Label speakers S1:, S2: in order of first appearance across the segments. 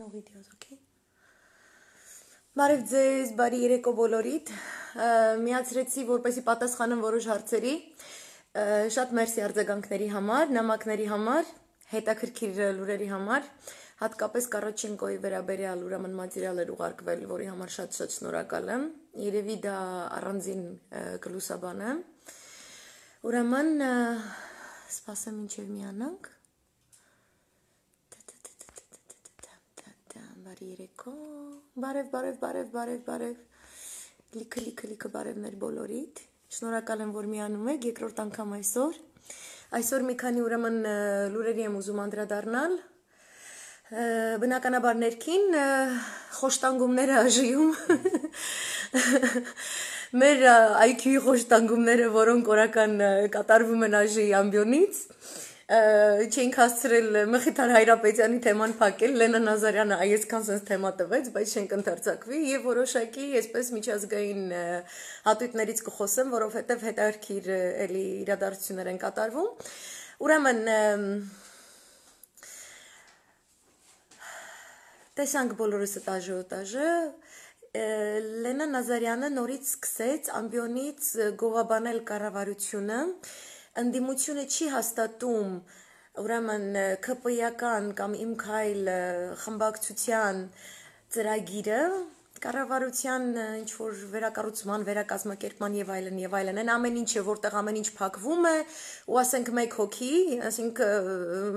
S1: no videos, okay? Բարև ձեզ, բարի երեկո բոլորիդ։ Միացրեցի, որպեսի պատասխանեմ որոշ հարցերի։ Շատ մերսի արձագանքների համար, նամակների համար, հետաքրքիր լուրերի համար, հատկապես Կարոչենկոյի վերաբերյալ ուրեմն մատերիալեր ուղարկվել, որի համար շատ-շատ շնորհակալ եմ։ Երևի դա առանձին գլուսաբան է։ Ուրեմն սպասեմ ինչև միանանք։ Բարի երեկո։ Բարև, բարև, բարև, բարև, բարև։ Լիքը, լիքը, լիքը բարևներ բոլորիդ։ Շնորհակալ եմ, որ միանում եք երկրորդ անգամ այսօր։ Այսօր մի քանի ուրեմն լուրերի եմ ուզում անդրադառնալ։ Բնականաբար ներքին խոշտանգումները ԱԺ-ում։ Մեր IQ-ի խոշտանգումները, որոնք օրական կատարվում են ԱԺ-ի ամբիոնից չենք հասցրել Մխիթար Հայրապետյանի թեման փակել, Լենա Նազարյանը այսքան sense թեմա տվեց, բայց չենք ընդարձակվի եւ որոշակի այսպես միջազգային հատույտներից կխոսեմ, որովհետեւ հետարքիր էլի իրադարձություններ են կատարվում։ Ուրեմն տեսանք բոլորս այդ աժոտաժը Լենա Նազարյանը նորից սկսեց ամբիոնից գողաբանել կառավարությունը ընդդիմությունը չի հաստատում ուրեմն ԿՊ-ական կամ իմ քայլը խմբակցության ծրագիրը կառավարության ինչ որ վերակառուցման, վերակազմակերպման եւ այլն եւ այլն, այն ամեն ինչը, որտեղ ամեն ինչ փակվում է, ու ասենք մեկ հոգի, ասենք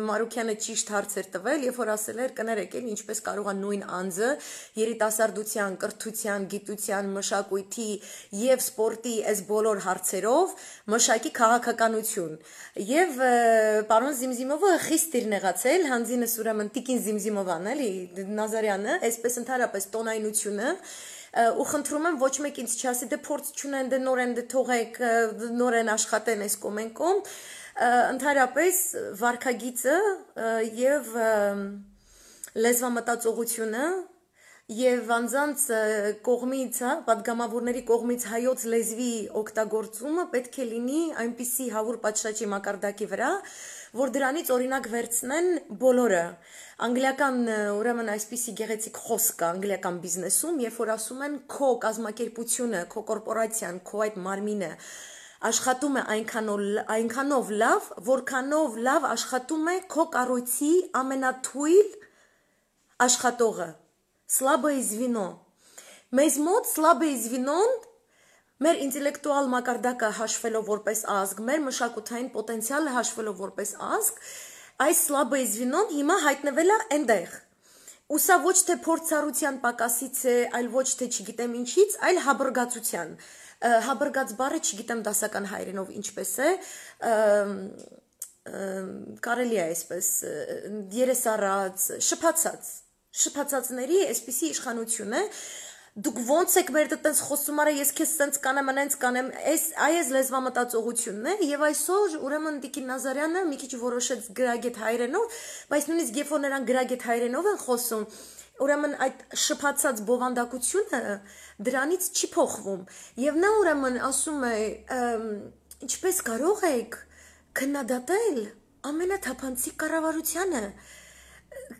S1: Մարուկյանը ճիշտ հարցեր տվել, երբ որ ասել էր կներեք, էլ ինչպես կարող է նույն անձը երիտասարդության, կրթության, գիտության, մշակույթի եւ սպորտի այս բոլոր հարցերով մշակի քաղաքականություն։ Եվ պարոն Զիմզիմովը խիստ իր նեղացել, հանձինս ուրեմն Տիկին Զիմզիմովան էլի Նազարյանը, այսպես ընդհանրապես տոնայնությունը եմ ու խնդրում եմ ոչ մեկ ինձ չասի դե փորձ չունեն, դե նոր են, դե թողեք, նոր են աշխատեն այս կոմ են կոմ։ Ընդհանրապես վարկագիծը եւ լեզվամտածողությունը եւ անձանց կողմից, հա, падգամավորների կողմից հայոց լեզվի օգտագործումը պետք է լինի այնպիսի հավուր պատշաճի մակարդակի վրա, որ դրանից օրինակ վերցնեն բոլորը։ Անգլիական ուրեմն այսպիսի գեղեցիկ խոսք կա անգլիական բիզնեսում, երբ որ ասում են քո կազմակերպությունը, քո կորպորացիան, քո այդ մարմինը աշխատում է այնքանով այնքանով լավ, որքանով լավ աշխատում է քո կառույցի ամենաթույլ աշխատողը։ Слабое звено։ Մեզ մոտ слабое звенон Մեր ինտելեկտուալ մակարդակը հաշվելով որպես ազգ, մեր մշակութային պոտենցիալը հաշվելով որպես ազգ, այս սլաբոյ զվինոն հիմա հայտնվել է այնտեղ։ Ու սա ոչ թե փորձառության պակասից է, այլ ոչ թե չգիտեմ ինչից, այլ հաբրգացության։ Հաբրգաց բառը չգիտեմ դասական հայերենով ինչպես է, կարելի է այսպես երեսառած, շփացած շփացածների այսպիսի իշխանություն է, դուք ո՞նց եք մեր դտենց խոսում արա ես քեզ սենց կանեմ անենց կանեմ այս այս լեզվամտածողությունն է եւ այսօր ուրեմն Տիկին Նազարյանը մի քիչ որոշեց գրագետ հայրենով բայց նույնիսկ երբ որ նրան գրագետ հայրենով են խոսում ուրեմն այդ շփացած բովանդակությունը դրանից չի փոխվում եւ նա ուրեմն ասում է ինչպես կարող եք քննադատել ամենաթափանցիկ կառավարությանը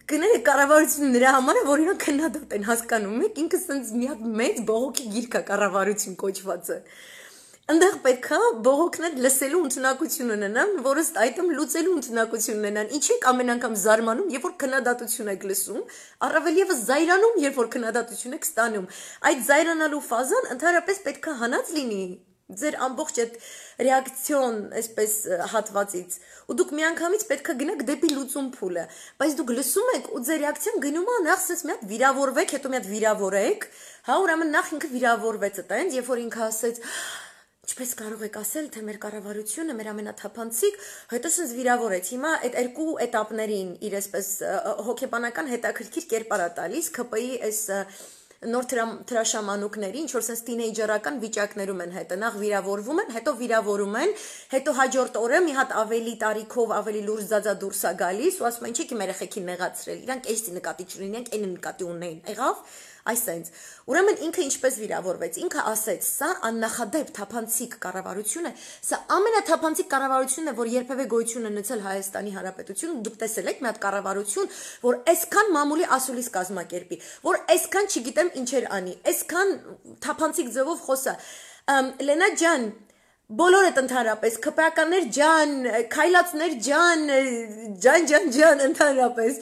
S1: կները կառավարությունը նրա համար է, որ իրան քննադատ են հասկանում եք, ինքը սենց մի հատ մեծ բողոքի գիրք է կառավարություն կոչվածը։ Այնտեղ պետքա բողոքն էլ լսելու ունտնակություն ունենան, որը այդտեմ լուծելու ունտնակություն ունենան։ Ինչի՞ եք ամեն անգամ զարմանում, երբ որ քննադատություն եք լսում, առավել եւս զայրանում, երբ որ քննադատություն եք ստանում։ Այդ զայրանալու ֆազան ընդհանրապես պետքա հանած լինի ձեր ամբողջ այդ ռեակցիոն այսպես հատվածից ու դուք միանգամից պետքա գնաք դեպի լուծում փուլը բայց դուք լսում եք ու ձեր ռեակցիան գնում է նախ ասես մի հատ վիրավորվեք հետո մի հատ վիրավորեք հա ուրեմն նախ ինքը վիրավորվեց այդ այնց երբ որ ինքը ասեց ինչպես կարող եք ասել, թե մեր կառավարությունը մեր ամենաթափանցիկ, հետո ցած վիրավորեց։ Հիմա այդ երկու этаպներին իր այսպես հոգեբանական հետաքրքիր կերպարա տալիս ԿՊ-ի այս և, նոր թրաշամանուկների ինչ որ sense տինեյջերական վիճակներում են հետը նախ վիրավորվում են, հետո վիրավորում են, հետո հաջորդ օրը մի հատ ավելի տարիքով ավելի լուրջ զազա դուրս է գալիս ու ասում են, չէ՞ իմ երեխեքին նեղացրել։ Իրանք էստի նկատի չունեն, իրանք այն նկատի ունեն։ Եղավ Այսենց, ուրեմն ինքը ինչպես վիրավորվեց, ինքը ասեց, սա աննախադեպ թափանցիկ կառավարություն է, սա ամենաթափանցիկ կառավարությունն է, որ երբևէ գոյություն ունեցել Հայաստանի Հանրապետությունում։ Դուք տեսել եք մի հատ կառավարություն, որ այսքան մամուլի ասուլիս կազմակերպի, որ այսքան չգիտեմ ինչեր անի, այսքան թափանցիկ ձևով խոսա։ Լենա ջան, բոլորը ընդհանրապես քպեականներ ջան, քայլածներ ջան, ջան ջան ջան ընդհանրապես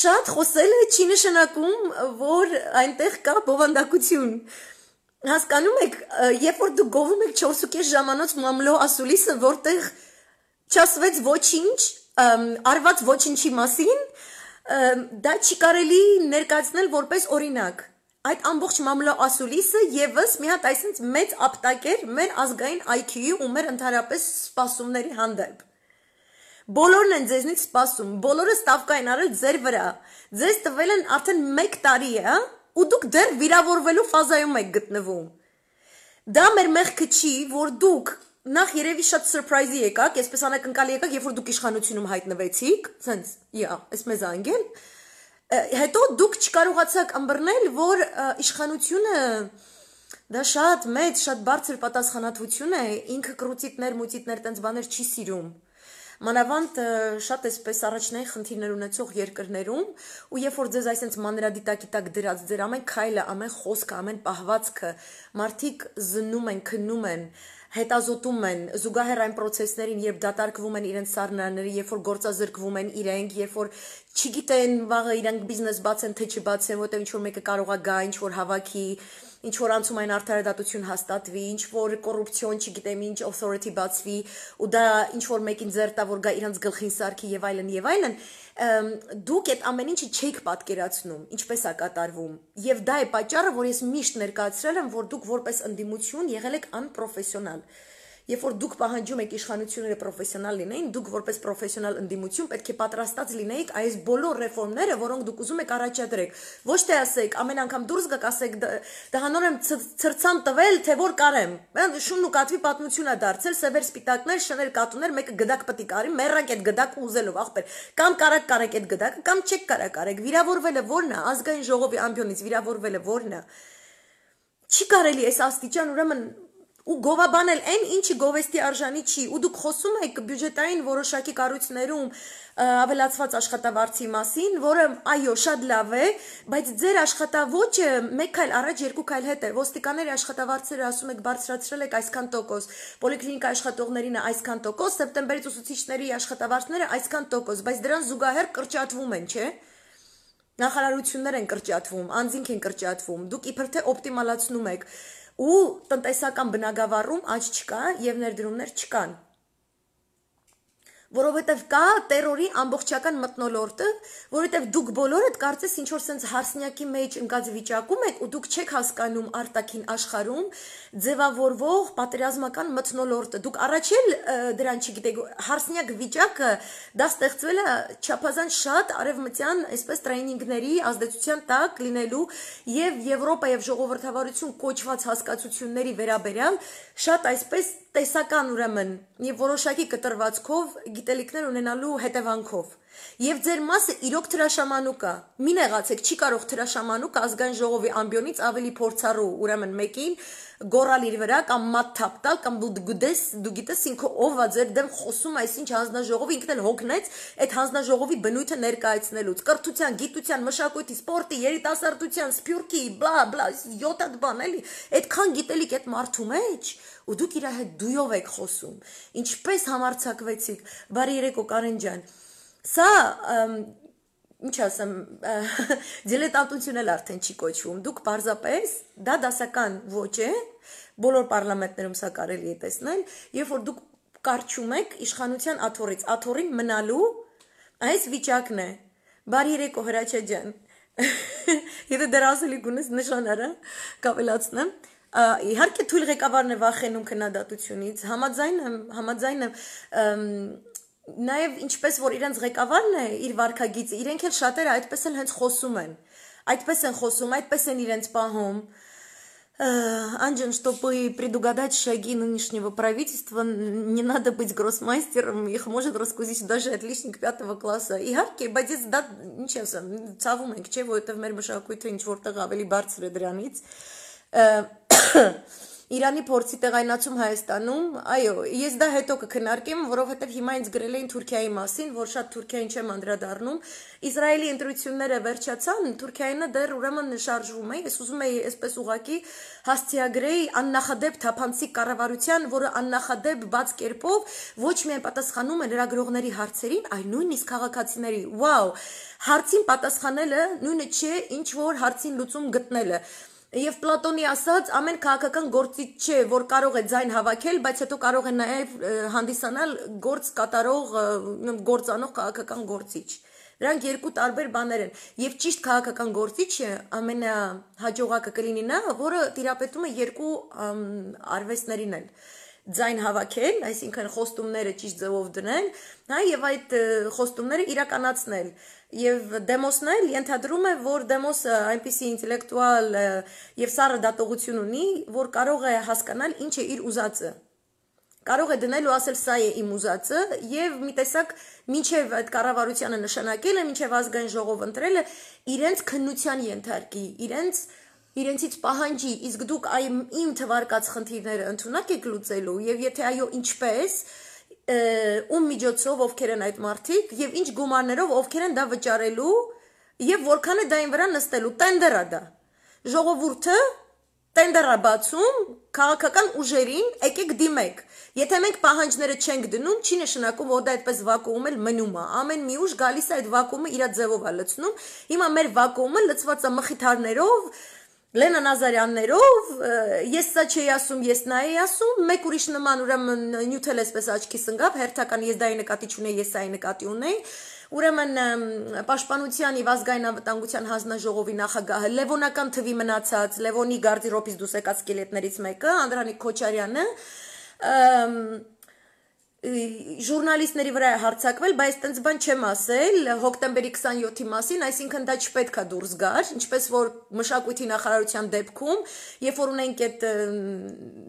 S1: շատ խոսելը չի նշանակում, որ այնտեղ կա բովանդակություն։ Հասկանում եք, երբ որ դու գովում եք 4.5 ժամանոց մամլո ասուլիսը, որտեղ չասվեց ոչինչ, արված ոչինչի մասին, դա չի կարելի ներկայացնել որպես օրինակ այդ ամբողջ մամլա ասուլիսը եւս մի հատ այսինց մեծ ապտակեր մեր ազգային IQ-ի ու մեր ընդհանրապես սպասումների հանդեպ։ Բոլորն են ձեզնից սպասում, բոլորը ставկային արել ձեր վրա։ Ձեզ տվել են արդեն 1 տարի է, հա? ու դուք դեռ վիրավորվելու ֆազայում եք գտնվում։ Դա մեր մեղքը չի, որ դուք նախ երևի շատ սուրպրայզի եկաք, այսպես անակնկալի եկաք, երբ որ դուք իշխանությունում հայտնվեցիք, ցենց, յա, այս մեզ անգել, հետո դուք չկարողացաք ըմբռնել, որ իշխանությունը դա շատ մեծ, շատ բարձր պատասխանատվություն է, ինքը կրուտիտներ, մուտիտներ, տենց բաներ չի սիրում։ Մանավանդ շատ էսպես առաջնային խնդիրներ ունեցող երկրներում ու երբ որ ձեզ այսպես մանրադիտակի տակ դրած ձեր ամեն քայլը, ամեն խոսքը, ամեն պահվածքը մարդիկ զննում են, քննում են, են հետազոտում են, զուգահեռ այն process-ներին, երբ դատարկվում են իրենց սառնարանները, երբ որ գործազրկվում են իրենք, երբ որ չգիտեն վաղը իրենք բիզնես բացեն թե չբացեն, որտեղ ինչ որ մեկը կարողա գա, ինչ որ հավաքի, ինչ որ անցում այն արդարադատություն հաստատվի, ինչ որ կոռուպցիոն, չգիտեմ ինչ authority բացվի ու դա ինչ որ մեկին ձերտա որ գա իրանց գլխին սարքի եւ այլն եւ այլն, դուք այդ ամեն ինչը չեք պատկերացնում, ինչպես է կատարվում։ Եվ դա է պատճառը, որ ես միշտ ներկայացրել եմ, որ դուք որպես ընդդիմություն եղել եք անպրոֆեսիոնալ։ Երբ որ դուք պահանջում եք իշխանությունները պրոֆեսիոնալ լինեին, դուք որպես պրոֆեսիոնալ ընդդիմություն պետք է պատրաստած լինեիք այս բոլոր ռեֆորմները, որոնք դուք ուզում եք առաջադրեք։ Ոչ թե ասեք, ամեն անգամ դուրս գաք, ասեք դհանոր եմ ծրցամ տվել, թե որ կարեմ։ Շունն ու կատվի պատմությունա դարձել, սևեր սպիտակներ, շներ կատուներ, մեկը գդակ պտի կարի, մեռանք այդ գդակը ուզելով, ախպեր։ Կամ կարակ կարեք այդ գդակը, կամ չեք կարակ արեք։ Վիրավորվելը ո՞րն է, ազգային ժողովի ամբիոնից վիրավորվելը ո՞րն է։ Չի կարելի այս աստիճան ուրեմն ու գովաբանել այն, ինչը գովեստի արժանի չի, ու դուք խոսում եք բյուջետային որոշակի կառույցներում ավելացված աշխատավարձի մասին, որը այո, շատ լավ է, բայց ձեր աշխատավոճը մեկ քայլ առաջ, երկու քայլ հետ է։ Ոստիկանների աշխատավարձերը ասում եք բարձրացրել եք այսքան տոկոս, պոլիկլինիկա աշխատողներին այսքան տոկոս, սեպտեմբերից ուսուցիչների աշխատավարձները այսքան տոկոս, բայց դրան զուգահեռ կրճատվում են, չէ՞ նախարարություններ են կրճատվում, անձինք են կրճատվում, դուք իբր թե օպտիմալացնում եք ու տնտեսական բնագավառում աճ չկա եւ ներդրումներ չկան որովհետև կա terror-ի ամբողջական մտնոլորտը, որովհետև դուք բոլորդ կարծես ինչ որ sense հարսնյակի մեջ ընկած վիճակում եք ու դուք չեք հասկանում արտաքին աշխարհում ձևավորվող պատերազմական մտնոլորտը։ Դուք առաջել դրան չգիտեք, հարսնյակ վիճակը դա ստեղծվել է չափազանց շատ արևմտյան այսպես տրեյնինգների ազդեցության տակ լինելու եւ Եվրոպա եւ ժողովրդավարություն կոչված հասկացությունների վերաբերյալ շատ այսպես տեսական ուրեմն եւ որոշակի կտրվածքով գիտելիքներ ունենալու հետևանքով Եվ ձեր մասը իրոք թրաշամանուկ է։ Մի նեղացեք, չի կարող թրաշամանուկ ազգային ժողովի ամբիոնից ավելի փորձառու, ուրեմն մեկին գորալ իր վրա կամ մատ թափ տալ կամ դու գտես, դու գիտես ինքը ով է ձեր դեմ խոսում, այսինչ հանձնաժողովը ինքն էլ հոգնեց այդ հանձնաժողովի բնույթը ներկայացնելուց։ Կրթության, գիտության, մշակույթի, սպորտի, երիտասարդության, սփյուռքի, բլա, բլա, 7 հատ բան էլի, այդքան գիտելիք այդ մարդու մեջ, ու դուք իր հետ դույով եք խոսում։ Ինչպես համարցակվեցիք, բարի երեկո Կարեն ջան։ Սա ինչ ասեմ, դիլետանտություն էլ արդեն չի կոչվում։ Դուք պարզապես դա դասական ոճ է, բոլոր parlamentներում սա կարելի է տեսնել, երբ որ դուք կարճում եք իշխանության աթորից, աթորին մնալու այս վիճակն է։ Բարի երեկո Հրաչե ջան։ Եթե դրասելի գունես նշանարա կավելացնեմ, իհարկե թույլ ղեկավարն է վախենում քննադատությունից, համաձայն եմ, համաձայն եմ նաև ինչպես որ իրենց ղեկավարն է իր վարկագիծը, իրենք էլ շատերը այդպես են հենց խոսում են։ Այդպես են խոսում, այդպես են իրենց պահում։ Անջեն, чтобы предугадать шаги нынешнего правительства, не надо быть гроссмайстером, их может раскузить даже отличник пятого класса։ Իհարկե, բայց ես դա ինչ ասեմ, ցավում ենք, չէ՞, որովհետև մեր մշակույթը ինչ որտեղ ավելի բարձր է դրանից։ Իրանի փորձի տեղայնացում Հայաստանում, այո, ես դա հետո կքննարկեմ, որովհետև հիմա ինձ գրել էին Թուրքիայի մասին, որ շատ Թուրքիային չեմ անդրադառնում։ Իսրայելի ընտրությունները վերջացան, Թուրքիայինը դեռ ուրեմն շարժվում է։ Ես ուզում եի այսպես ուղակի հասցեագրեի աննախադեպ թափանցիկ կառավարության, որը աննախադեպ բաց կերպով ոչ միայն պատասխանում է լրագրողների հարցերին, այլ նույնիսկ քաղաքացիների։ Վաու, հարցին պատասխանելը նույնը չէ, ինչ որ հարցին լուծում գտնելը։ Եվ Պլատոնի ասած, ամեն քաղաքական գործիչ չէ, որ կարող է ձայն հավաքել, բայց հետո կարող է նաև հանդիսանալ գործ կատարող, գործանող քաղաքական գործիչ։ Նրանք երկու տարբեր բաներ են։ Եվ ճիշտ քաղաքական գործիչը ամենահաջողակը կլինի նա, որը տիրապետում է երկու արվեստներին էլ ձայն հավաքել, այսինքն խոստումները ճիշտ ձևով դնել, հա եւ այդ խոստումները իրականացնել։ Ա, Եվ դեմոսն այլ ենթադրում է, որ դեմոսը այնպիսի ինտելեկտուալ եւ սառը դատողություն ունի, որ կարող է հասկանալ ինչ է իր ուզածը։ Կարող է դնել ու ասել սա է իմ ուզածը եւ մի տեսակ ինչեւ այդ կառավարությունը նշանակել է, ինչեւ ազգային ժողով ընտրել է, իրենց քննության ենթարկի, իրենց իրենցից պահանջի, իսկ դուք այ իմ թվարկած խնդիրները ընդունակ եք լուծելու եւ եթե այո, ինչպես, ում միջոցով ովքեր են այդ մարդիկ եւ ինչ գումարներով ովքեր են դա վճարելու եւ որքան է դա այն վրա նստելու տենդերա դա ժողովուրդը տենդերա բացում քաղաքական ուժերին եկեք դիմեք եթե մենք պահանջները չենք դնում չի նշանակում որ դա այդպես վակուում էլ մնում է ամեն մի ուժ գալիս է այդ վակուումը իր ձևով է լցնում հիմա մեր վակուումը լցված է մխիթարներով Լենա Նազարյաններով ես սա չի ասում, ես նա էի ասում, մեկ ուրիշ նման ուրեմն նյութել էսպես աչքիս ընկավ, հերթական ես դայի նկատի չունեի, ես այ նկատի ունեի։ Ուրեմն պաշտպանության եւ ազգային անվտանգության հանձնաժողովի նախագահը Լևոնական թվի մնացած Լևոնի գարդիրոբից դուս եկած սկելետներից մեկը Անդրանիկ Քոչարյանը ժուրնալիստների վրա հարցակվել, բայց տենց բան չեմ ասել հոկտեմբերի 27-ի մասին, այսինքն դա չպետք է դուրս գար, ինչպես որ մշակույթի նախարարության դեպքում, երբ որ ունենք այդ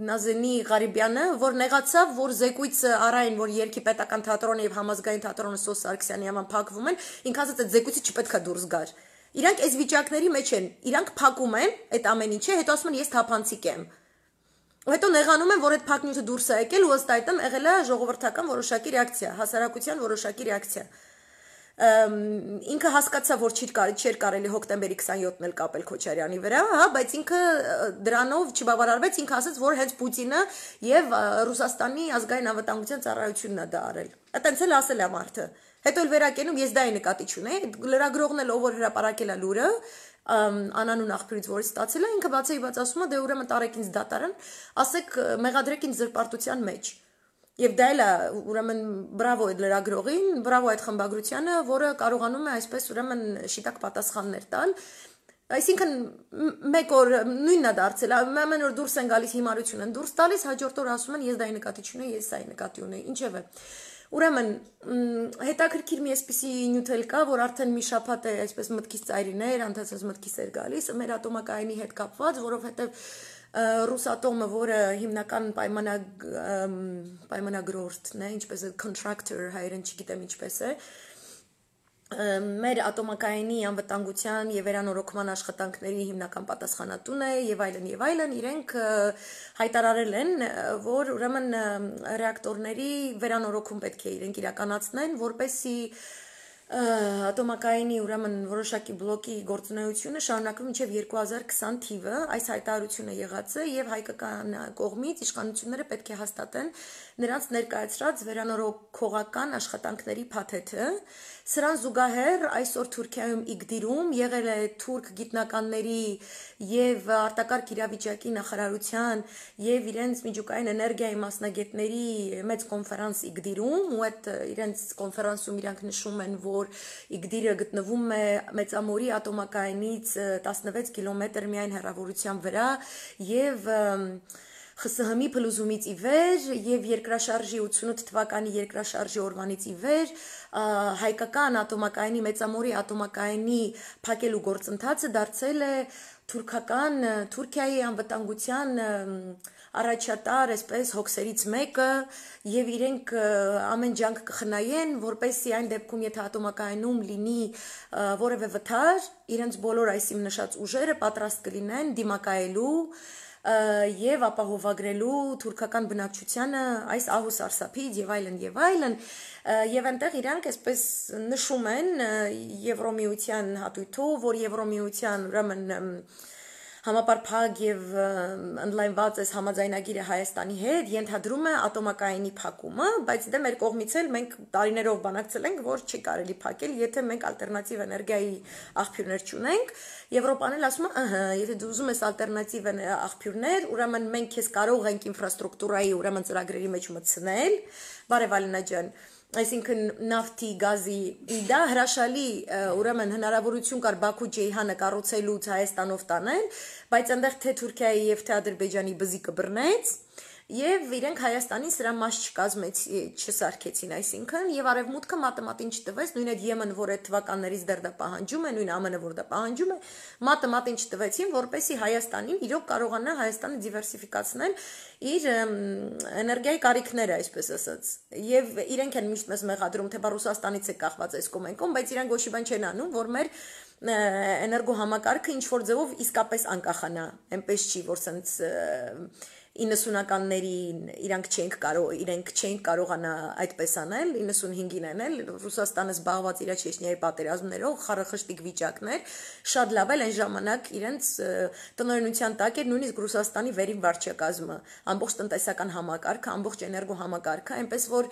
S1: Նազենի Ղարիբյանը, որ նեղացավ, որ զեկույցը առայն, որ երկի պետական թատրոնը եւ համազգային թատրոնը Սոս Սարգսյանի համար փակվում են, ինքն ասաց այդ զեկույցը չպետք է դուրս գար։ Իրանք այս վիճակների մեջ են, իրանք փակում են այդ ամեն ինչը, հետո ասում են ես թափանցիկ եմ։ Հետո նեղանում են, որ այդ փակնյութը դուրս է եկել ու ըստ այդմ եղել է ժողովրդական որոշակի ռեակցիա, հասարակության որոշակի ռեակցիա։ Ինքը հասկացա, որ չի կարելի, չէր կարելի հոկտեմբերի 27-ն էլ կապել Քոչարյանի վրա, հա, բայց ինքը դրանով չբավարարվեց, ինքը ասաց, որ հենց Պուտինը եւ Ռուսաստանի ազգային անվտանգության ծառայությունն է դա արել։ Այդտենց էլ ասել է մարդը։ Հետո էլ վերակենում ես դա ի նկատի չունեի, լրագրողն էլ ով որ հրապարակել է լուրը, անանուն աղբյուրից, որից ստացել է, ինքը բացեի բաց ասում է, դե ուրեմն տարեք ինձ դատարան, ասեք մեղադրեք ինձ զրպարտության մեջ։ Եվ դա էլ է ուրեմն բրավո այդ լրագրողին, բրավո այդ խմբագրությանը, որը կարողանում է այսպես ուրեմն շիտակ պատասխաններ տալ։ Այսինքն մեկ օր նույնն է դարձել, ամեն օր դուրս են գալիս հիմարություն են դուրս տալիս, հաջորդ օր ասում են ես դայի նկատի չունեի, ես սայի նկատի ունեի, ինչևէ։ Ուրեմն հետաքրքիր մի էսպիսի նյութել կա, որ արդեն մի շաբաթ է այսպես մտքից ծայրիներ, անթասած մտքից էր գալիս, մեր ատոմակայանի հետ կապված, որովհետև ռուսատոմը, որը հիմնական պայմանագ պայմանագրորդն է, ինչպես է contractor հայերեն չգիտեմ ինչպես է, մեր ատոմակայանի անվտանգության եւ վերանորոգման աշխատանքների հիմնական պատասխանատուն է եւ այլն եւ այլն իրենք հայտարարել են որ ուրեմն ռեակտորների վերանորոգում պետք է իրենք իրականացնեն որպեսի և ատոմակայինի ուրեմն որոշակի բլոկի գործունեությունը շարունակվում մինչև 2020 թիվը այս հայտարարությունը եղած է եւ հայկական կողմից իշխանությունները պետք է հաստատեն նրանց ներկայացրած վերանորոգողական աշխատանքների փաթեթը սրան զուգահեռ այսօր Թուրքիայում իգդիրում եղել է թուրք գիտնականների եւ արտակարգ իրավիճակի նախարարության եւ իրենց միջուկային էներգիայի մասնագետների մեծ կոնֆերանս իգդիրում ու այդ իրենց կոնֆերանսում իրանք նշում են որ որ Իգդիրը գտնվում է Մեծամորի ատոմակայանից 16 կիլոմետր միայն հեռավորության վրա եւ ԽՍՀՄ-ի փլուզումից ի վեր եւ երկրաշարժի 88 թվականի երկրաշարժի օրվանից ի վեր հայկական ատոմակայանի Մեծամորի ատոմակայանի փակելու գործընթացը դարձել է թուրքական Թուրքիայի անվտանգության և, առաջատար, այսպես հոգսերից մեկը եւ իրենք ամեն ջանք կխնայեն, որպեսզի այն դեպքում, եթե ատոմակայանում լինի որևէ վթար, իրենց բոլոր այս իմ նշած ուժերը պատրաստ կլինեն դիմակայելու եւ ապահովագրելու թուրքական բնակչությանը այս ահուս արսափից եւ այլն եւ այլն եւ այնտեղ իրանք այսպես նշում են եվրոմիության հատույթով որ եվրոմիության ուրեմն և համապարփակ եւ ընդլայնված այս համաձայնագիրը Հայաստանի հետ ենթադրում է ատոմակայանի փակումը, բայց դե մեր կողմից էլ մենք տարիներով բանակցել ենք, որ չի կարելի փակել, եթե մենք ալտերնատիվ էներգիայի աղբյուրներ չունենք։ Եվրոպան էլ ասում է, ըհը, եթե դու ուզում ես ալտերնատիվ աղբյուրներ, ուրեմն մենք քեզ կարող ենք ինֆրաստրուկտուրայի, ուրեմն ծրագրերի մեջ մտցնել։ Բարև Ալինա ջան, այսինքն նավթի, գազի դա հրաշալի ուրեմն հնարավորություն կար Բաքու Ջեյհանը կառուցելուց Հայաստանով տանել, բայց այնտեղ թե Թուրքիայի եւ թե Ադրբեջանի բզիկը բռնեց, եւ իրենք Հայաստանին սրա մաս չկազմեցի, չսարքեցին, այսինքն եւ արևմուտքը մատեմատին չտվեց, նույն այդ ԵՄՆ, որ այդ թվականներից դեռ դա պահանջում է, նույն ԱՄՆ-ը, որ դա պահանջում է, մատեմատին չտվեցին, որպեսի Հայաստանին իրոք կարողանա Հայաստանը դիվերսիֆիկացնել իր էներգիայի կարիքները, այսպես ասած։ Եվ իրենք են միշտ մեզ մեղադրում, թե բա Ռուսաստանից է կախված այս կոմենկոմ, բայց իրենք ոչի բան չեն անում, որ մեր էներգո համակարգը ինչ որ ձևով իսկապես անկախանա, այնպես չի, որ ցենց 90-ականներին իրանք չենք կարող, իրենք չեն կարողանա այդպես անել, 95-ին են էլ Ռուսաստանը զբաղված իր Չեչնիայի պատերազմներով, խարախշտիկ վիճակներ, շատ լավ էլ այն ժամանակ իրենց տնօրինության տակ էր նույնիսկ Ռուսաստանի վերին վարչակազմը, ամբողջ տնտեսական համակարգը, ամբողջ էներգո համակարգը, այնպես որ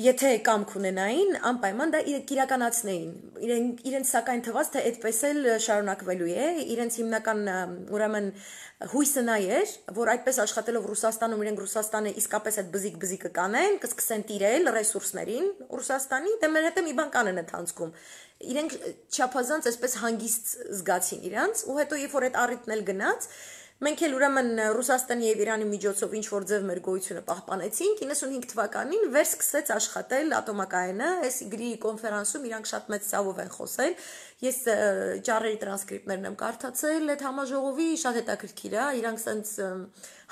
S1: Եթե կամք ունենային, անպայման դա իրականացնեին։ Իրեն իրենց սակայն թվաց, թե այդպես էլ շարունակվելու է, իրենց հիմնական ուրեմն հույսը նա էր, որ այդպես աշխատելով Ռուսաստանում իրենք Ռուսաստանը իսկապես այդ բզիկ-բզիկը կանեն, կսկսեն տիրել ռեսուրսներին Ռուսաստանի, դե մեր հետ մի բան կանեն ընթացքում։ Իրենք չափազանց այսպես հանգիստ զգացին իրանց, ու հետո երբ որ այդ առիթն էլ գնաց, Մենք էլ ուրեմն Ռուսաստանի եւ Իրանի միջոցով ինչ որ ձև մեր գոյությունը պահպանեցինք 95 թվականին վերսկսեց աշխատել ատոմակայինը, այս Իգրի կոնֆերանսում իրանք շատ մեծ ցավով են խոսել։ Ես ճառերի տրանսկրիպտներն եմ կարդացել այդ համաժողովի, շատ հետաքրքիր է, իրանք sense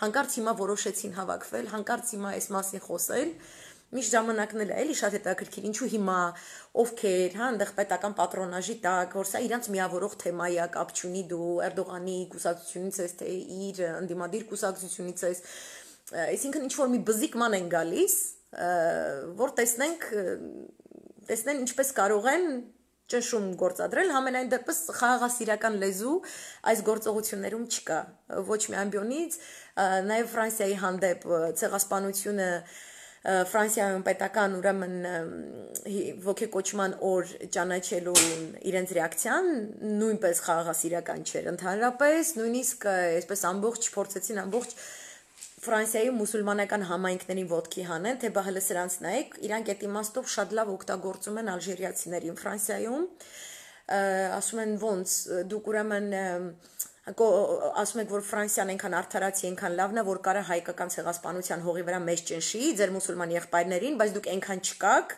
S1: հանկարծ հիմա որոշեցին հավաքվել, հանկարծ հիմա այս մասին խոսել։ Ա, Միշտ ժամանակն էլ է, էլի շատ հետաքրքիր, ինչու հիմա ովքեր, հա, այնտեղ պետական պատրոնաժի տակ, որ սա իրանց միավորող թեմայի է, կապ չունի դու Էրդողանի կուսակցությունից ես, թե իր ընդդիմադիր կուսակցությունից ես։ Այսինքն ինչ որ մի բզիկման են գալիս, որ տեսնենք տեսնեն ինչպես կարող են ճնշում գործադրել, համենայն դեպս խաղաղասիրական լեզու այս գործողություններում չկա ոչ մի ամբիոնից, նաև Ֆրանսիայի հանդեպ ցեղասպանությունը Ֆրանսիայում պետական ուրեմն ոգեկոճման օր ճանաչելու իրենց ռեակցիան նույնպես խաղաղասիրական չէր ընդհանրապես նույնիսկ այսպես ամբողջ փորձեցին ամբողջ Ֆրանսիայի մուսուլմանական համայնքներին ոդքի հանեն, թե բա հələ սրանց նայեք, իրանք այդ իմաստով շատ լավ օգտագործում են ալժիրիացիներին Ֆրանսիայում։ Ասում են ոնց դուք ուրեմն և, ասում եք որ Ֆրանսիան այնքան արդարացի, այնքան լավն է, որ կարա հայկական ցեղասպանության հողի վրա մեզ ճնշի ձեր մուսուլման եղբայրներին, բայց դուք այնքան չկաք,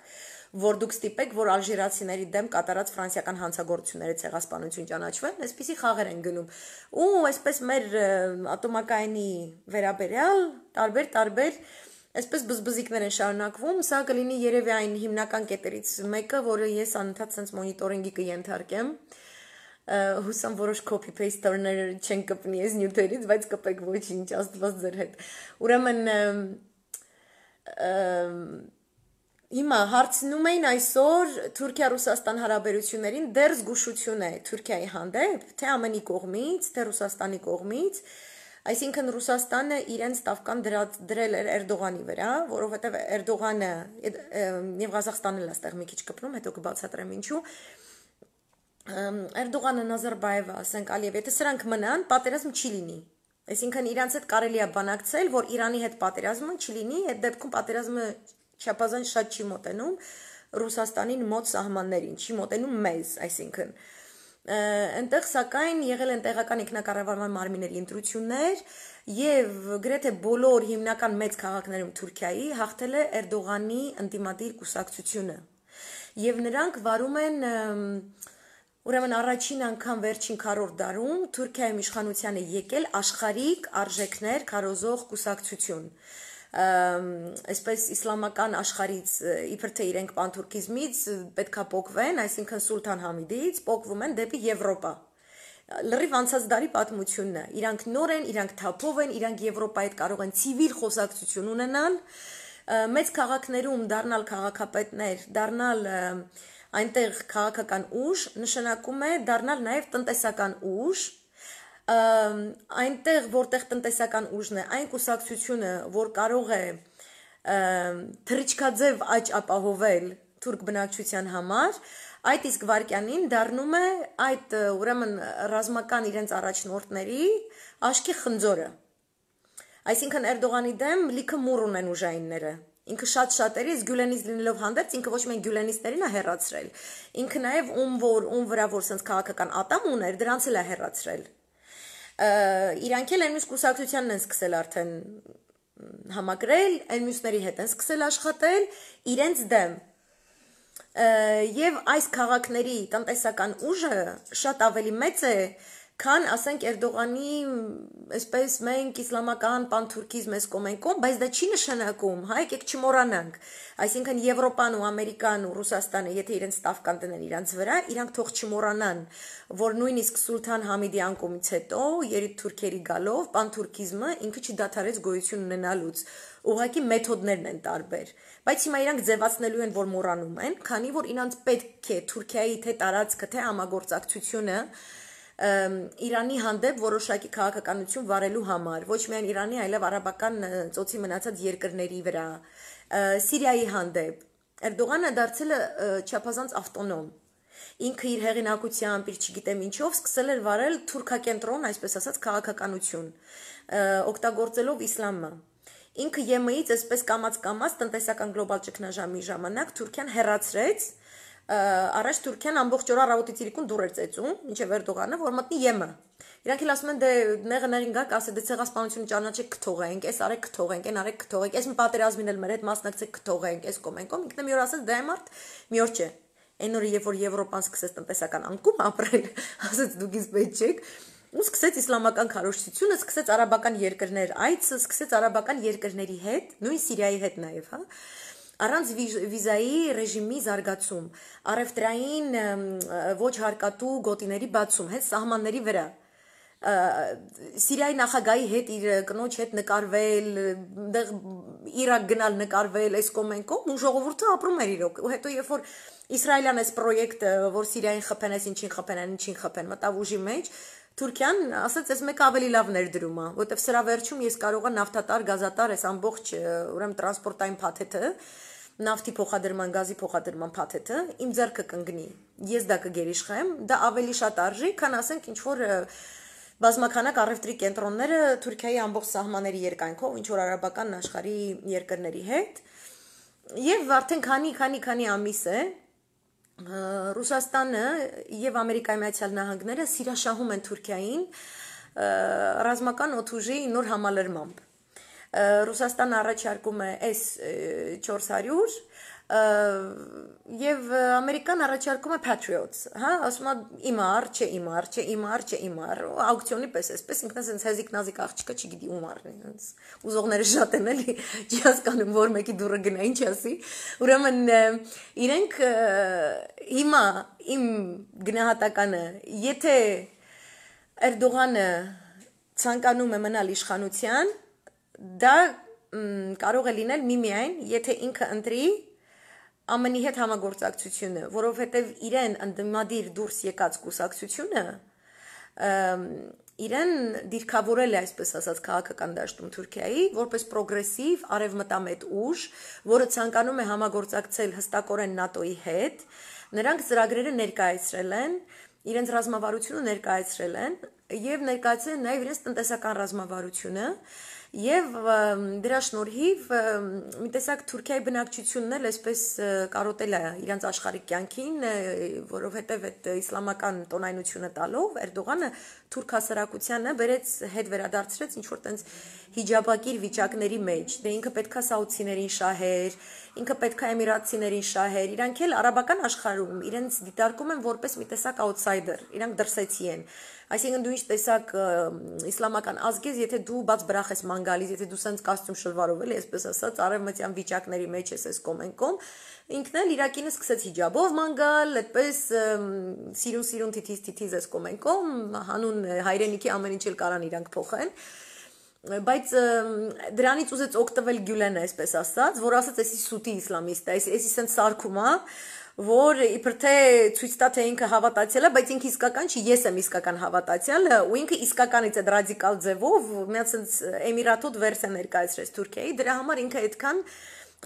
S1: որ դուք ստիպեք, որ ալժիրացիների դեմ կատարած ֆրանսիական հանցագործությունները ցեղասպանություն ճանաչվեն, այսպիսի խաղեր են գնում։ Ու այսպես մեր ատոմակայանի վերաբերյալ տարբեր-տարբեր այսպես բզբզիկներ են շարունակվում, սա կլինի երևի այն հիմնական կետերից մեկը, որը ես անընդհատ sense մոնիտորինգի կընթարկեմ։ կը հուսամ որոշ copy paste-ներ չեն կպնի այս նյութերից, բայց կպեք ոչինչ, աստված ձեր հետ։ Ուրեմն Հիմա հարցնում էին այսօր Թուրքիա-Ռուսաստան հարաբերություններին դեռ զգուշություն է Թուրքիայի հանդեպ, թե ամենի կողմից, թե Ռուսաստանի կողմից։ Այսինքն Ռուսաստանը իրեն ստավկան դրել էր Էրդողանի վրա, որովհետև Էրդողանը եւ Ղազախստանն էլ է ստեղ մի քիչ կպնում, հետո կբացատրեմ ինչու։ և, Էրդողանը Նազարբայևը, ասենք Ալիև, եթե սրանք մնան, պատերազմ չի լինի։ Այսինքն իրանց հետ կարելի է բանակցել, որ Իրանի հետ պատերազմը չլինի, այդ դեպքում պատերազմը չափազանց շատ չի մոտենում Ռուսաստանին մոտ սահմաններին, չի մոտենում մեզ, այսինքն այնտեղ սակայն եղել են տեղական ինքնակառավարման մարմինների ընտրություններ եւ գրեթե բոլոր հիմնական մեծ քաղաքներում Թուրքիայի հաղթել է Էրդողանի ընդդիմադիր կուսակցությունը եւ նրանք վարում են և, Ուրեմն առաջին անգամ վերջին քառորդ դարում Թուրքիայում իշխանության է եկել աշխարհիկ արժեքներ քարոզող կուսակցություն։ Այսպես իսլամական աշխարից իբր թե իրենք պանթուրքիզմից պետքա փոխվեն, այսինքն Սուլթան Համիդից փոխվում են դեպի Եվրոպա։ Լրիվ անցած դարի պատմությունն է։ Իրանք նոր են, իրանք թափով են, իրանք Եվրոպայի հետ կարող են ցիվիլ խոսակցություն ունենալ մեծ քաղաքներում դառնալ քաղաքապետներ, դառնալ և, այնտեղ քաղաքական ուժ նշանակում է դառնալ նաև տնտեսական ուժ, այնտեղ որտեղ տնտեսական ուժն է, այն կուսակցությունը, որ կարող է թրիչքաձև աճ ապահովել թուրք բնակչության համար, այդ իսկ վարքյանին դառնում է այդ ուրեմն ռազմական իրենց առաջնորդների աշքի խնձորը։ Այսինքն Էրդողանի դեմ լիքը մուր ունեն ուժայինները։ Ինքը շատ շատերից Գյուլենից լինելով հանդերձ ինքը ոչ միայն Գյուլենիստերին է հերացրել։ Ինքը նաև ում որ ում վրա որ sense քաղաքական ատամ ուներ, դրանց էլ է հերացրել։ Իրանք էլ այն մյուս կուսակցությանն են սկսել արդեն համակրել, այն մյուսների հետ են սկսել աշխատել իրենց դեմ։ Եվ այս քաղաքների տնտեսական ուժը շատ ավելի մեծ է, քան ասենք Էրդողանի այսպես մենք իսլամական պանթուրքիզմ էս կոմենկոմ, բայց դա չի նշանակում, հա, եկեք չմոռանանք։ Այսինքն Եվրոպան ու Ամերիկան ու Ռուսաստանը, եթե իրենց ստավկան տնեն իրանց վրա, իրանք թող չմոռանան, որ նույնիսկ Սուլթան Համիդի անկումից հետո երիտ թուրքերի գալով պանթուրքիզմը ինքը չդադարեց գոյություն ունենալուց ուղղակի մեթոդներն են տարբեր բայց հիմա իրանք ձևացնելու են որ մոռանում են քանի որ իրանք պետք է Թուրքիայի թե տարածքը թե համագործակցությունը Իրանի հանդեպ որոշակի քաղաքականություն վարելու համար, ոչ միայն Իրանի, այլև արաբական ծոցի մնացած երկրների վրա, Սիրիայի հանդեպ։ Էրդողանը դարձել է չափազանց ավտոնոմ ինքը իր հեղինակությամբ իր չգիտեմ ինչով սկսել էր վարել թուրքակենտրոն, այսպես ասած, քաղաքականություն, օգտագործելով իսլամը։ Ինքը ԵՄ-ից այսպես կամած-կամած տնտեսական գլոբալ ճգնաժամի ժամանակ Թուրքիան հերացրեց առաջ Թուրքիան ամբողջ օր առավոտից իրիկուն դուր էր ծեծում, ինչև Էրդողանը, որ մտնի ԵՄ։ Իրանք էլ ասում են դե նեղը նեղին գաք, ասե դե ցեղասպանությունը ճանաչեք կթողենք, այս արեք կթողենք, այն արեք կթողենք, այս մի պատերազմին էլ մեր հետ մասնակցեք կթողենք, այս կոմենկոմ ինքն մի օր ասաց դա «Դե, մարդ մի օր չէ։ Այն օրը երբ որ Եվրոպան սկսեց տնտեսական անկում ապրել, ասաց դուք ինձ պետք չեք, ու սկսեց իսլամական քարոշցությունը, սկսեց արաբական երկրներ, այցը սկսեց արաբական երկրների հետ, նույն Սիրիայի հետ նաև, հա առանց վիզայի ռեժիմի զարգացում, առևտրային ոչ հարկատու գոտիների բացում, հենց սահմանների վրա Սիրիայի նախագահի հետ իր կնոջ հետ նկարվել, այնտեղ Իրաք գնալ նկարվել, այս կոմեն կոմ ու ժողովուրդը ապրում էր իրոք։ Ու հետո երբ որ Իսրայելյան այս պրոյեկտը, որ Սիրիային խփեն, այս ինչին խփեն, այն ինչին խփեն, մտավ ուժի մեջ, Թուրքիան ասաց, «Էս մեկը ավելի լավ ներդրում է, որտեվ սրա վերջում ես կարող եմ նավթատար, գազատար, այս ամբողջ ուրեմն տրանսպորտային փաթեթը նավթի փոխադրման, գազի փոխադրման փաթեթը իմ ձեռքը կընկնի։ Ես դա կգերիշխեմ, դա ավելի շատ արժի, քան ասենք ինչ որ բազմականակ առևտրի կենտրոնները Թուրքիայի ամբողջ սահմանների երկայնքով ինչ որ արաբական աշխարհի երկրների հետ։ Եվ արդեն քանի քանի քանի ամիս է Ռուսաստանը եւ Ամերիկայի Միացյալ Նահանգները սիրաշահում են Թուրքիային ռազմական օթուժի նոր համալրմամբ Ռուսաստանը առաջարկում է այս 400 եւ ամերիկան առաջարկում է Patriots, հա, ասում է իմար, չէ իմար, չէ իմար, չէ իմար, աուկցիոնի պես էսպես ինքն է սենց հեզիկ-նազիկ աղջիկա չգիտի ում առնի, հենց ուզողները շատ են էլի, չի հասկանում որ մեկի դուրը գնա ինչ ասի։ Ուրեմն իրենք հիմա իմ գնահատականը, եթե Էրդողանը ցանկանում է մնալ իշխանության, Դա կարող է լինել միմիայն, եթե ինքը ընտրի ԱՄՆ-ի հետ համագործակցությունը, որովհետև իրեն ընդդիմադիր դուրս եկած կուսակցությունը իրեն դիրքավորել է այսպես ասած քաղաքական դաշտում Թուրքիայի որպես պրոգրեսիվ արևմտամետ ուժ, որը ցանկանում է համագործակցել հստակորեն ՆԱՏՕ-ի հետ։ Նրանք ծրագրերը ներկայացրել են, իրենց ռազմավարությունը ներկայացրել են եւ ներկայացրել նաեւ իրենց տնտեսական ռազմավարությունը, եւ դրա շնորհիվ մի տեսակ Թուրքիայի բնակչությունն էլ այսպես կարոտել է իրանց աշխարհիկ կյանքին, որովհետեւ այդ իսլամական տոնայնությունը տալով Էրդողանը թուրք հասարակությանը բերեց հետ վերադարձրեց ինչ որ տենց հիջաբակիր վիճակների մեջ, դե ինքը պետքա սաուդիներին շահեր, ինքը պետքա էմիրացիներին շահեր, իրանք էլ արաբական աշխարհում իրենց դիտարկում են որպես մի տեսակ outsider, իրանք դրսեցի են։ Ա, Այսինքն դու ինչ տեսակ իսլամական ազգ ես, եթե դու բաց բրախ ես ման գալիս, եթե դու սենց կոստյում շլվարով էլի, այսպես ասած, արևմտյան վիճակների մեջ ես այս կոմենկոմ, ինքն էլ իրակինը սկսեց հիջաբով ման գալ, այդպես սիրուն-սիրուն թիթիզ-թիթիզ ես կոմենկոմ, հանուն հայրենիքի ամեն ինչ էլ կարան իրանք փոխեն բայց դրանից ուզեց օգտվել Գյուլենը, այսպես ասած, որ ասաց, էսի սուտի իսլամիստ է, էսի սենց սարկում է, որ իբր թե ցույց տա թե ինքը հավատացել է, բայց ինքը իսկական չի, ես եմ իսկական հավատացյալը ու ինքը իսկականից այդ ռադիկալ ձևով մի ասենց Էմիրատոտ վերս է ներկայացրել Թուրքիայի, դրա համար ինքը այդքան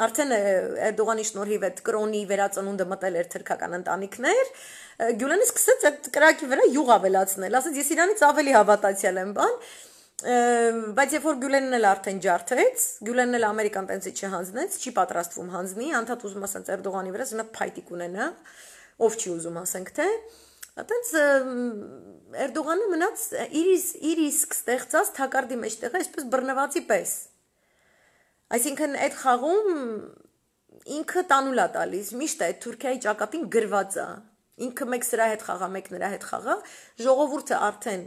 S1: Արդեն Էրդողանի շնորհիվ այդ կրոնի վերածնունդը մտել էր թրքական ընտանիքներ։ Գյուլենը սկսեց այդ կրակի վրա յուղ ավելացնել։ Ասաց ես իրանից ավելի հավատացյալ եմ, բան, բայց երբ որ Գյուլենն էլ արդեն ջարդեց, Գյուլենն էլ Ամերիկան տենցի չհանձնեց, չի պատրաստվում հանձնի, անդադ ուզում ասենց Էրդողանի վրա զնա փայտիկ ունենա, ով չի ուզում ասենք թե Այդտենց Էրդողանը մնաց իր իր իսկ ստեղծած թակարդի մեջտեղ այսպես բռնվածի պես։ Այսինքն այդ խաղում ինքը տանուլա տալիս, միշտ այդ Թուրքիայի ճակատին գրված է։ Ինքը մեկ սրա հետ խաղա, մեկ նրա հետ խաղա, ժողովուրդը արդեն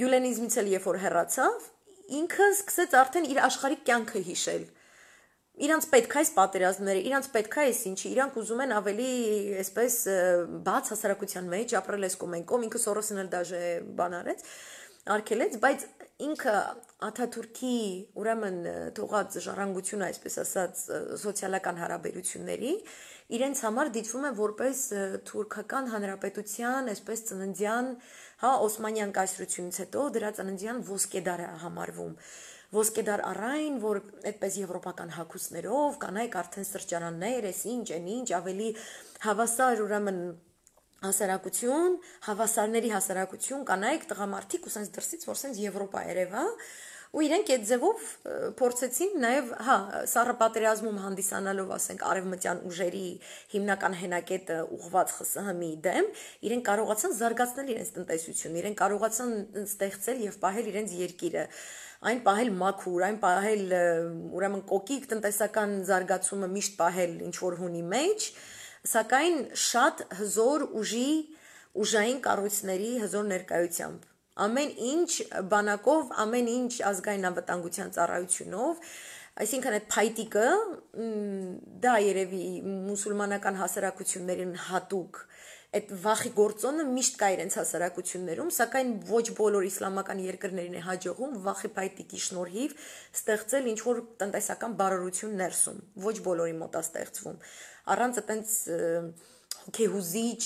S1: Գյուլենիզմից էլ երբ որ հեռացավ, ինքը սկսեց արդեն իր աշխարհի կյանքը հիշել։ Իրանց պետք է այս պատերազմները, իրանց պետք է այս ինչի, իրանք ուզում են ավելի այսպես բաց հասարակության մեջ ապրել այս կոմենկոմ, ինքը Սորոսն էլ դաժե բան արեց, արկելեց, բայց ինքը Աթաթուրքի ուրեմն թողած ժառանգությունը, այսպես ասած, սոցիալական հարաբերությունների իրենց համար դիտվում է որպես թուրքական հանրապետության, այսպես ծննդյան հա Օսմանյան կայսրությունից հետո դրա ծննդյան ոսկեդար է համարվում ոսկեդար առայն, որ այդպես եվրոպական հակուսներով կանայք արդեն սրճարաններ, էս ինչ են ինչ, ավելի հավասար ուրեմն հասարակություն, հավասարների հասարակություն կանայք տղամարդիկ ու sense դրսից որ sense Եվրոպա երևա, ու իրենք այդ ձևով փորձեցին նաև, հա, սառը պատերազմում հանդիսանալով, ասենք, արևմտյան ուժերի հիմնական հենակետը ուղված ԽՍՀՄ-ի դեմ, իրենք կարողացան զարգացնել իրենց տնտեսությունը, իրենք կարողացան ստեղծել եւ պահել իրենց երկիրը այն պահել մաքուր, այն պահել ուրեմն կոկիկ տնտեսական զարգացումը միշտ պահել ինչ որ հունի մեջ, սակայն շատ հզոր ուժի ուժային կառույցների հզոր ներկայությամբ ամեն ինչ բանակով, ամեն ինչ ազգային անվտանգության ծառայությունով, այսինքն այդ փայտիկը դա երևի մուսուլմանական հասարակություններին հատուկ այդ վախի գործոնը միշտ կա իրենց հասարակություններում, սակայն ոչ բոլոր իսլամական երկրներին է հաջողում վախի փայտիկի շնորհիվ ստեղծել ինչ որ տնտեսական բարօրություն ներսում, ոչ բոլորի մոտ է ստեղծվում։ Առանց այտենց հոգեհուզիչ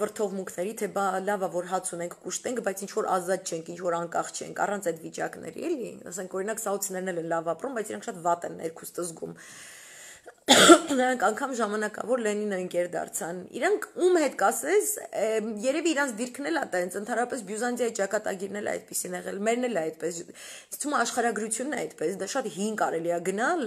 S1: վրթովմունքների, թե բա լավա որ հաց ունենք, կուշտենք, բայց ինչ որ ազատ չենք, ինչ որ անկախ չենք, առանց այդ վիճակների, էլի։ Ասենք օրինակ սաուցներն էլ են լավ ապրում, բայց իրենք շատ վատ են ներքուստը զգում նրանք անգամ ժամանակավոր Լենինը ընկեր դարձան։ Իրանք ում հետ կասես, երևի իրանց դիրքն էլ է տենց, ընդհանրապես Բյուզանդիայի ճակատագիրն էլ է այդպեսին եղել, մերն էլ է այդպես։ Ցույց աշխարհագրությունն է այդպես, դա շատ հին կարելի է գնալ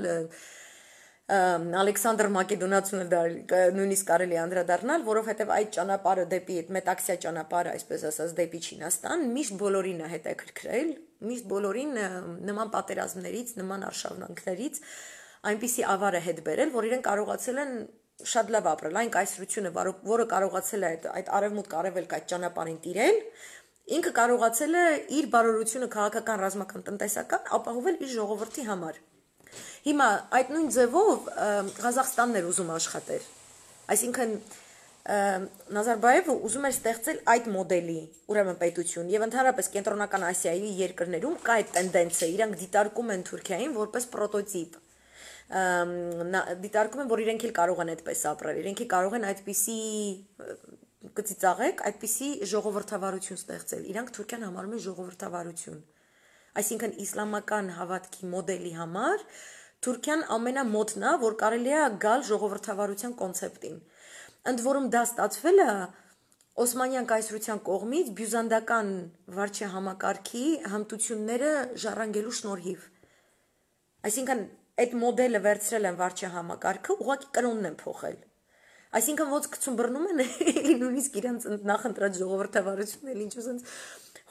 S1: Ալեքսանդր Մակեդոնացուն էլ դա նույնիսկ կարելի անդրադառնալ, որովհետև այդ ճանապարհը դեպի այդ մետաքսիա ճանապարհը, այսպես ասած, դեպի Չինաստան միշտ բոլորին է հետաքրքրել, միշտ բոլորին նման պատերազմներից, նման արշավանքներից այնպիսի ավարը հետ բերել, որ իրեն կարողացել են շատ լավ ապրել, այն կայսրությունը, որը կարողացել է այդ այդ արևմուտք արևելք այդ ճանապարհին տիրել, ինքը կարողացել է իր բարօրությունը քաղաքական, ռազմական, տնտեսական ապահովել իր ժողովրդի համար։ Հիմա այդ նույն ձևով Ղազախստանն էր ուզում աշխատել։ Այսինքն Նազարբայևը ուզում էր ստեղծել այդ մոդելի ուրեմն պետություն եւ ընդհանրապես կենտրոնական Ասիայի երկրներում կա այդ տենդենցիա, իրանք դիտարկում են Թուրքիային որպես պրոտոտիպ դիտարկում են, որ իրենք էլ կարող են այդպես ապրել, իրենք էլ կարող են այդպիսի գծիծաղեք, այդպիսի ժողովրդավարություն ստեղծել։ Իրանք Թուրքիան համարում են ժողովրդավարություն այսինքն իսլամական հավատքի մոդելի համար Թուրքիան ամենամոտն է, որ կարելի է գալ ժողովրդավարության կոնցեպտին։ Ընդ որում դա ստացվել է Օսմանյան կայսրության կողմից բյուզանդական վարչի համակարգի հմտությունները ժառանգելու շնորհիվ։ Այսինքն այդ մոդելը վերցրել են վարչի համակարգը, ուղղակի կրոնն են փոխել։ Այսինքն ոնց գցում բռնում են, նույնիսկ իրենց նախընտրած ժողովրդավարությունն էլ ինչ ու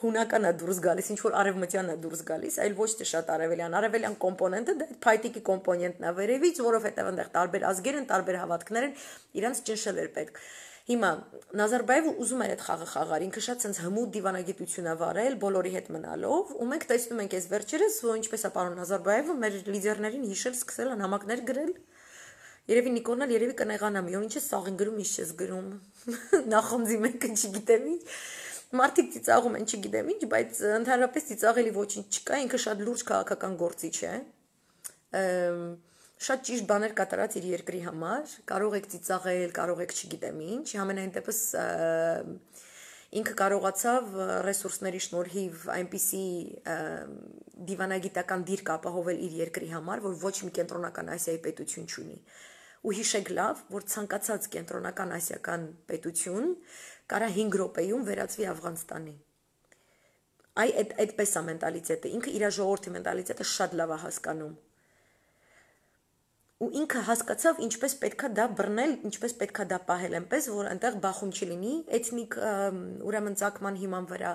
S1: հունականա դուրս գալիս, ինչ որ արևմտյանա դուրս գալիս, այլ ոչ թե շատ արևելյան։ Արևելյան կոմպոնենտը դա այդ փայտիկի կոմպոնենտն է վերևից, որովհետև այնտեղ տարբեր ազգեր են, տարբեր հավատքներ են, իրանց ճնշել էր պետք։ Հիմա Նազարբայևը ուզում էր այդ խաղը խաղալ, ինքը շատ sense հմուտ դիվանագիտություն ավարել, բոլորի հետ մնալով, ու մենք տեսնում ենք այս վերջերս, որ ինչպես է պարոն Նազարբայևը մեր լիդերներին հիշել սկսել են համակներ գրել, Երևի Նիկոլն էլ երևի կնեղանա մի օր ինչ է սաղին գրում, ինչ չես գրում։ Նախոմձի մեկը չգիտեմ ինչ։ Մարդիկ ծիծաղում են, չգիտեմ ինչ, բայց ընդհանրապես ծիծաղելի ոչինչ չկա, ինքը շատ լուրջ քաղաքական գործիչ է։ Ամ շատ ճիշտ բաներ կատարած իր երկրի համար, կարող եք ծիծաղել, կարող եք չգիտեմ ինչ, ամենայն դեպս ինքը կարողացավ ռեսուրսների շնորհիվ այնպիսի դիվանագիտական դիրք ապահովել իր երկրի համար, որ ոչ մի կենտրոնական Ասիայի պետություն չունի։ Ու հիշեք լավ, որ ցանկացած կենտրոնական ասիական պետություն կարա 5 րոպեում վերածվի Աфghanստանի։ Այ այդ այդպես է մենտալիտետը, ինքը իր ժողովրդի մենտալիտետը շատ լավ է հասկանում։ Ու ինքը հասկացավ ինչպես պետքա դա բռնել, ինչպես պետքա դա պահել, այնպես որ այնտեղ բախում չլինի էթնիկ ուրեմն ցակման հիման վրա,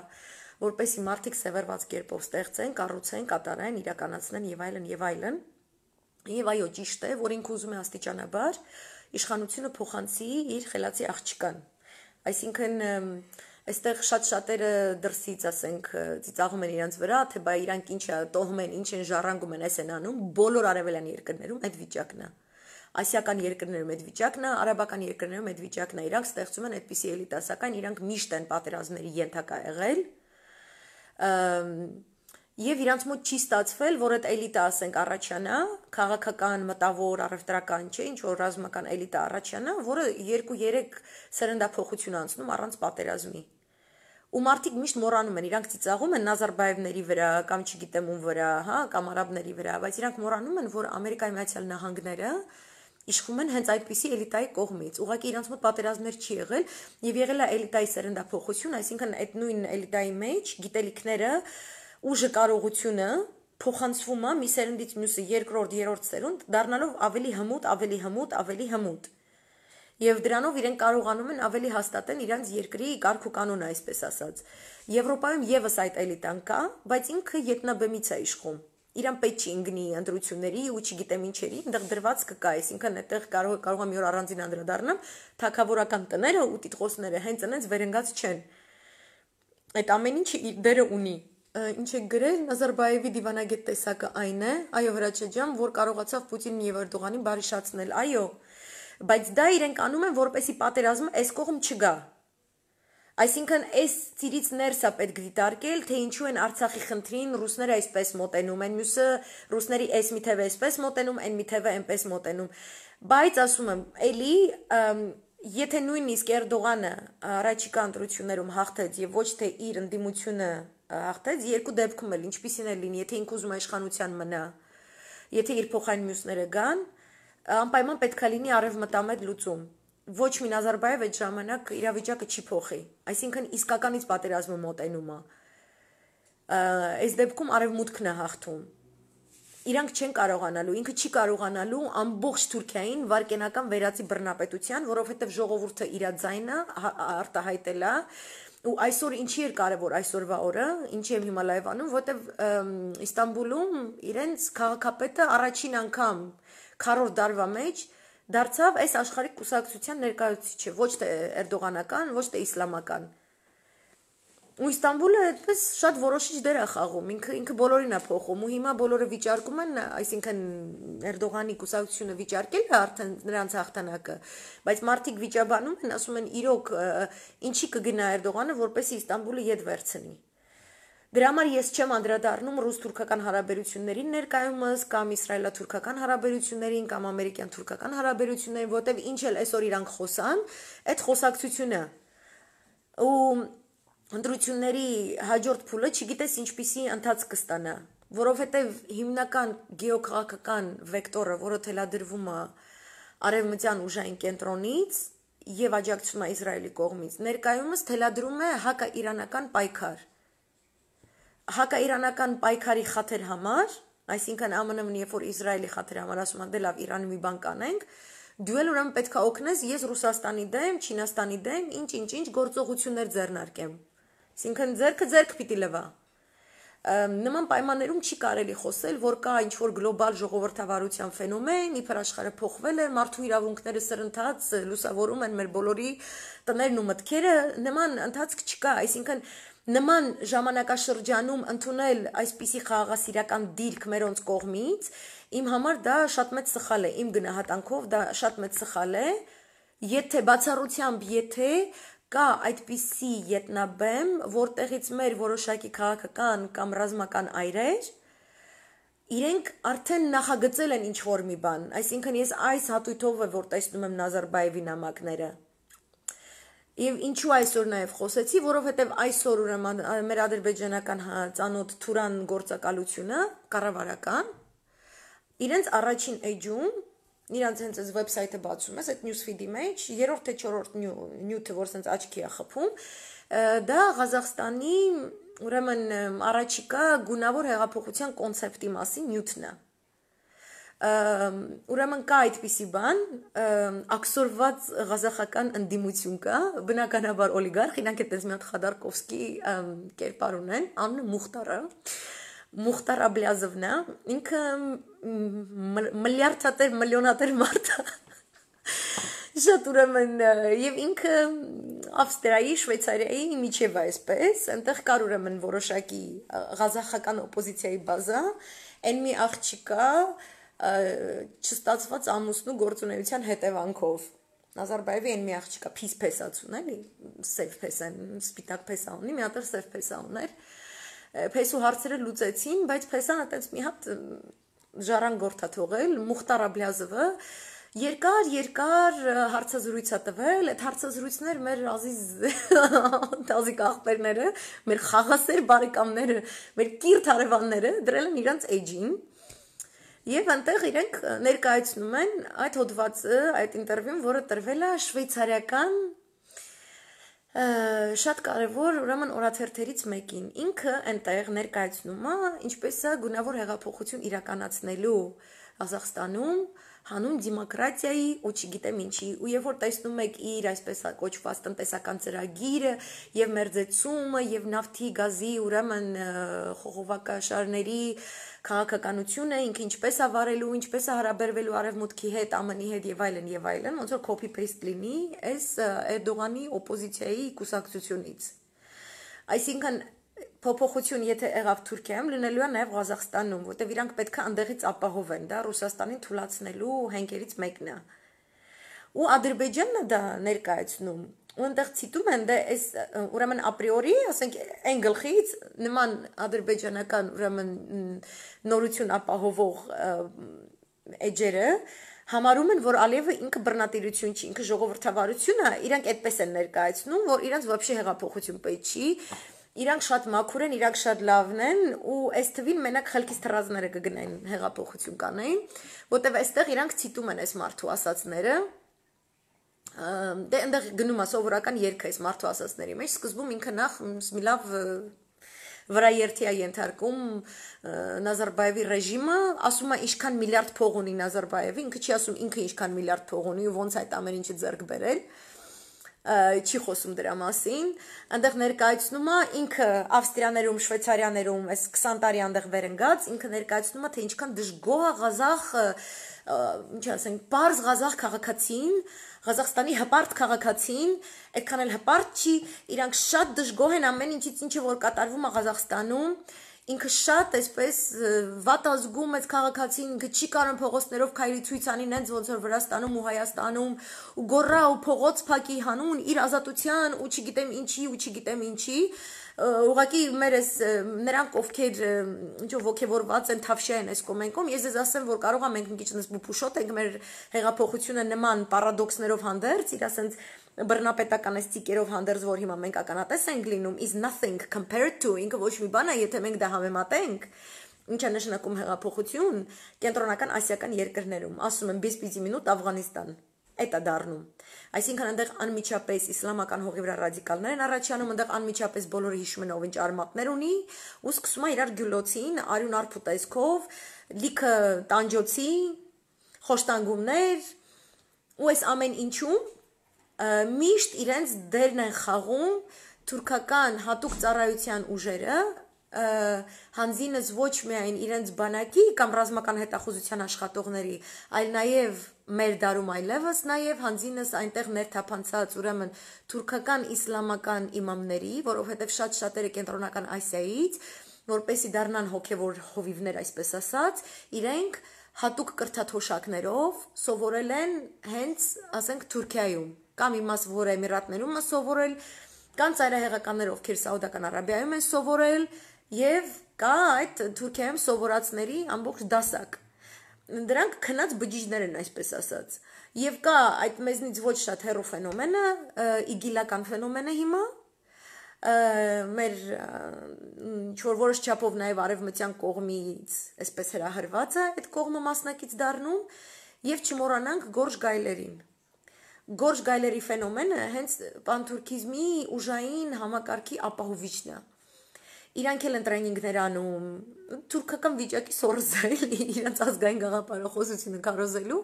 S1: որպեսի մարդիկ սևեռված կերպով ստեղծեն, կառուցեն, կատարեն, իրականացնեն եւ այլն եւ այլն։ Եվ այո, ճիշտ է, որ ինքը ուզում է աստիճանաբար իշխանությունը փոխանցի իր խելացի աղջկան, Այսինքն այստեղ շատ շատերը դրսից ասենք ծիծաղում են իրանց վրա, թե բա իրանք ինչ է տոհում են, ինչ են ժառանգում են, այս են անում, բոլոր արևելյան երկրներում այդ վիճակն է։ Ասիական երկրներում այդ վիճակն է, արաբական երկրներում այդ վիճակն է։ Իրանք ստեղծում են այդպիսի էլիտա, սակայն իրանք միշտ են պատերազմների ենթակա եղել։ Ա եւ իրանց մոտ չի ստացվել, որ այդ էլիտա, ասենք, առաջանա, քաղաքական, մտավոր, առևտրական, չէ, ինչ որ ռազմական էլիտա առաջանա, որը 2-3 սերնդափոխություն անցնում առանց պատերազմի ու մարդիկ միշտ մոռանում են, իրանք ծիծաղում են Նազարբաևների վրա կամ չգիտեմ ում վրա, հա, կամ արաբների վրա, բայց իրանք մոռանում են, որ Ամերիկայի Միացյալ Նահանգները իշխում են հենց այդպիսի էլիտայի կողմից։ Ուղղակի իրանք մոտ պատերազմներ չի եղել եւ եղել է էլիտայի սերնդափոխություն, այսինքն այդ նույն էլիտայի մեջ գիտելիքները, ուժը կարողությունը փոխանցվում է մի սերնդից մյուսը երկրորդ, երրորդ սերունդ, դառնալով ավելի հմուտ, ավելի հմուտ, ավելի հմուտ։ Եվ դրանով իրեն կարողանում են ավելի հաստատեն իրանց երկրի կարգուկանոնը, այսպես ասած։ Եվրոպայում եւս այդ էլիտան կա, բայց ինքը ետնաբեմից է իշխում իրան պետք չի ընկնի ընտրությունների ու չգիտեմ ինչերի, այնտեղ դրված կկա, այսինքն այդտեղ կարող կարող եմ յոր առանձին անդրադառնամ, թակավորական տները ու տիտղոսները հենց այնպես վերընկած չեն։ Այդ ամեն ինչը իր դերը ունի ինչ է գրել Նազարբաևի դիվանագետ տեսակը այն է, այո Հրաչաջյան, որ կարողացավ Պուտինն եւ Էրդողանին բարիշացնել, այո, բայց դա իրենք անում են որպեսի պատերազմը այս կողմ չգա։ Այսինքն այս ծիրից ներս է պետք դիտարկել, թե ինչու են Արցախի խնդրին ռուսները այսպես մոտենում են, մյուսը ռուսների այս միթևը այսպես մոտենում, այն միթևը այնպես մոտենում։ Բայց ասում եմ, էլի եթե նույնիսկ Էրդողանը առաջիկա ընտրություններում հաղթեց եւ ոչ թե իր ընդդիմությունը հաղթեց երկու դեպքում էլ ինչպիսին է լինի, եթե ինքը ուզում է իշխանության մնա, եթե իր փոխային մյուսները գան, անպայման պետքա լինի արևմտամետ լուծում ոչ մի Նազարբաև այդ ժամանակ իրավիճակը չի փոխի։ Այսինքն իսկականից պատերազմը մոտենում է։ Այս դեպքում արևմուտքն է հաղթում։ Իրանք չեն կարողանալու, ինքը չի կարողանալու ամբողջ Թուրքիային վարկենական վերացի բռնապետության, որովհետև ժողովուրդը իր ձայնը արտահայտել է, ու այսօր ինչի էր կարևոր այսօրվա օրը, ինչի եմ հիմա լայվ անում, որտեվ Իստանբուլում իրենց քաղաքապետը առաջին անգամ քառորդ դարվա մեջ դարձավ այս աշխարհի կուսակցության ներկայացուցիչը, ոչ թե Էրդողանական, ոչ թե իսլամական ու Իստանբուլը այդպես շատ որոշիչ դեր է խաղում ինքը ինքը բոլորին է փոխում ու հիմա բոլորը վիճարկում են այսինքն Էրդողանի կուսակցությունը վիճարկել է արդեն նրանց հաղթանակը բայց մարդիկ վիճաբանում են ասում են իրոք ինչի կգնա Էրդողանը որպեսի Իստանբուլը յետ վերցնի Դրա համար ես չեմ անդրադառնում ռուս-թուրքական հարաբերություններին ներկայումս կամ իսրայելա-թուրքական հարաբերություններին կամ ամերիկյան-թուրքական հարաբերություններին, որտեվ ինչ էլ այսօր իրանք խոսան, այդ խոսակցությունը ու ընտրությունների հաջորդ փուլը չգիտես ինչպիսի ընթաց կստանա, որովհետև հիմնական գեոքաղաքական վեկտորը, որը թելադրվում է արևմտյան ուժային կենտրոնից եւ աջակցում է Իսրայելի կողմից, ներկայումս թելադրում է հակաիրանական պայքար հակաիրանական պայքարի խաթեր համար, այսինքն ԱՄՆ-ն երբ որ Իսրայելի խաթեր համար ասում են դե լավ Իրանը մի բան կանենք, դու էլ ուրեմն պետքա օգնես ես Ռուսաստանի դեմ, Չինաստանի դեմ ինչ ինչ ինչ գործողություններ ձեռնարկեմ։ Այսինքն ձերքը ձերք պիտի լվա։ Նման պայմաններում չի կարելի խոսել, որ կա ինչ-որ գլոբալ ժողովրդավարության ֆենոմեն, իբր աշխարհը փոխվել է, մարդու իրավունքները սրընթաց լուսավորում են մեր բոլորի տներն ու մտքերը, նման ընթացք չկա, այսինքն նման ժամանակաշրջանում ընդունել այսպիսի խաղաղասիրական դիրք մերոնց կողմից իմ համար դա շատ մեծ սխալ է իմ գնահատանքով դա շատ մեծ սխալ է եթե բացառությամբ եթե և, կա այդպիսի ետնաբեմ, որտեղից մեր որոշակի քաղաքական կամ ռազմական այրեր իրենք արդեն նախագծել են ինչ որ մի բան, այսինքն ես այս հատույթով է որ տեսնում եմ Նազարբայևի նամակները։ Եվ ինչու այսօր նաև խոսեցի, որովհետև այսօր ուրեմն մեր ադրբեջանական հա, ծանոթ Թուրան գործակալությունը, կառավարական, իրենց առաջին էջում իրանց հենց այս վեբսայթը բացում ես, այդ newsfeed-ի մեջ երրորդ թե չորրորդ նյութը, որ սենց աչքի է խփում, դա Ղազախստանի ուրեմն առաջիկա գունավոր հեղափոխության կոնցեպտի մասին նյութն է ուրեմն կա այդպիսի բան, ակսորված ղազախական ընդդիմություն կա, բնականաբար օլիգարխ, իրանք էլ դες մի հատ Խադարկովսկի կերպար ունեն, անունը Մուխտարը։ Մուխտար Աբլիազովն է, ինքը միլիարդատեր, միլիոնատեր մարդ է։ Շատ ուրեմն եւ ինքը Ավստրիայի, Շվեյցարիայի միջև է այսպես, այնտեղ կար ուրեմն որոշակի ղազախական օպոզիցիայի բազա, այն մի աղջիկա չստացված ամուսնու գործունեության հետևանքով Նազարբայևի այն մի աղջիկա փիսփեսացուն էլի, սև փեսան, սպիտակ փեսա ունի, մի հատ էլ սև փեսա ուներ։ ու փեսու հարցերը լուծեցին, բայց փեսանը այտենց մի հատ ժարան գործա թողել Մուխտար Աբլյազովը երկար երկար հարցազրույց է տվել, այդ հարցազրույցներ մեր ազիզ ազիկ ախպերները, մեր խաղասեր բարեկամները, մեր կիրթ արևանները դրել են իրանց էջին Եվ այնտեղ իրենք ներկայացնում են այդ հոդվածը, այդ ինտերվյուն, որը տրվել է շվեյցարիական շատ կարևոր ուրեմն օրաթերթերից մեկին ինքը այնտեղ ներկայացնում է ինչպես է գունավոր հեղափոխություն իրականացնելու Ղազախստանում հանուն դեմոկրատիայի ու չգիտեմ ինչի ու երբ որ տեսնում եք իր այսպես կոչված տնտեսական ծրագիրը եւ մերձեցումը եւ նավթի գազի ուրեմն խողովակաշարների և քաղաքականությունը, ինքը ինչպես է վարելու, ինչպես է հարաբերվելու արևմուտքի հետ, ԱՄՆ-ի հետ եւ այլն եւ այլն, ոնց որ copy paste լինի այս Էրդողանի օպոզիցիայի կուսակցությունից։ Այսինքն փոփոխություն եթե եղավ Թուրքիայում լինելու է նաև Ղազախստանում, որտեղ իրանք պետք է անդեղից ապահովեն, դա Ռուսաստանին թուլացնելու հենկերից մեկն է։ Ու Ադրբեջանն է դա ներկայացնում ու այնտեղ ցիտում են դե այս ուրեմն ապրիորի, ասենք, այն գլխից նման ադրբեջանական ուրեմն նորություն ապահովող էջերը համարում են, որ Ալիևը ինքը բռնատիրություն չի, ինքը ժողովրդավարություն է, իրանք այդպես են ներկայացնում, որ իրանք ոբշե հեղափոխություն պետք չի, իրանք շատ մաքուր են, իրանք շատ լավն են ու այս թվին մենակ խելքից թռազները կգնային հեղափոխություն կանային, որտեվ այստեղ իրանք ցիտում են այս մարդու ասածները, դե այնտեղ գնում է սովորական երգը այս մարդու ասածների մեջ սկզբում ինքը նախ մի լավ վրա երթիա ենթարկում Նազարբաևի ռեժիմը, ասում է ինչքան միլիարդ փող ունի Նազարբաևը, ինքը չի ասում ինքը ինչքան միլիարդ փող ունի ու ոնց այդ ամեն ինչը ձեռք բերել չի խոսում դրա մասին, այնտեղ ներկայացնում է ինքը Ավստրիաներում, Շվեյցարիաներում այս 20 տարի այնտեղ վերընկած, ինքը ներկայացնում է թե ինչքան դժգոհ ղազախ, ինչ ասենք, բարձ ղազախ քաղաքացին, Ղազախստանի հպարտ քաղաքացին, այդքան էլ հպարտ չի, իրանք շատ դժգոհ են ամեն ինչից, ինչը որ կատարվում է Ղազախստանում, ինքը շատ այսպես վատ ազգում է քաղաքացին, ինքը չի կարող փողոցներով քայլի ցույց անի նենց ոնց որ Վրաստանում ու Հայաստանում ու գորա ու փողոց փակի հանուն իր ազատության ու չգիտեմ ինչի ու չգիտեմ ինչի, ինչի ուղղակի մեր այս նրանք ովքեր ինչ որ ողքեվորված են թավշյա են այս կոմենկոմ, ես ձեզ ասեմ, որ կարող է մենք մի քիչ այնպես բուփուշոտ ենք մեր հեղափոխությունը նման պարադոքսներով հանդերձ, իր ասենց բռնապետական այս ցիկերով հանդերձ, որ հիմա մենք ականատես ենք լինում, is nothing compared to ինքը ոչ մի բան է, եթե մենք դա համեմատենք ինչ է նշանակում հեղափոխություն կենտրոնական ասիական երկրներում ասում եմ 5-5 մինուտ Աֆղանիստան էտ է դառնում։ Այսինքն այնտեղ անմիջապես իսլամական հողի վրա ռադիկալներ են առաջանում, այնտեղ անմիջապես բոլորը հիշում են ով ինչ արմատներ ունի, ու սկսում է իրար գյուլոցին, արյուն արփու տեսքով, լիքը տանջոցի, խոշտանգումներ, ու այս ամեն ինչում միշտ իրենց դերն են խաղում թուրքական հատուկ ծառայության ուժերը հանձինս ոչ միայն իրենց բանակի կամ ռազմական հետախուզության աշխատողների, այլ նաև մեր դարում այլևս նաև հանձինս այնտեղ ներթափանցած ուրեմն թուրքական իսլամական իմամների, որովհետև շատ շատերը կենտրոնական Ասիայից, որպեսի դառնան հոգևոր հովիվներ, այսպես ասած, իրենք հատուկ կրթաթոշակներով սովորել են հենց, ասենք, Թուրքիայում կամ իմաս որ Էմիրատներում է սովորել, կան ծայրահեղականներ, ովքեր Սաուդական Արաբիայում են սովորել, Եվ կա այդ Թուրքիայում սովորածների ամբողջ դասակ դրանք քնած բջիջներ են այսպես ասած։ Եվ կա այդ մեզնից ոչ շատ հերո ֆենոմենը, իգիլական ֆենոմենը հիմա, մեր ինչ-որ որոշ չափով նաև արևմտյան կողմից այսպես հրահրված է այդ կողմը մասնակից դառնում եւ չմոռանանք գորշ գայլերին գորշ գայլերի ֆենոմենը հենց պանթուրքիզմի ուժային համակարգի ապահովիչն է իրանք էլ ընտրենինգներ անում թուրքական վիճակի սորզը էլի իրանք ազգային գաղափարախոսությունը կարոզելու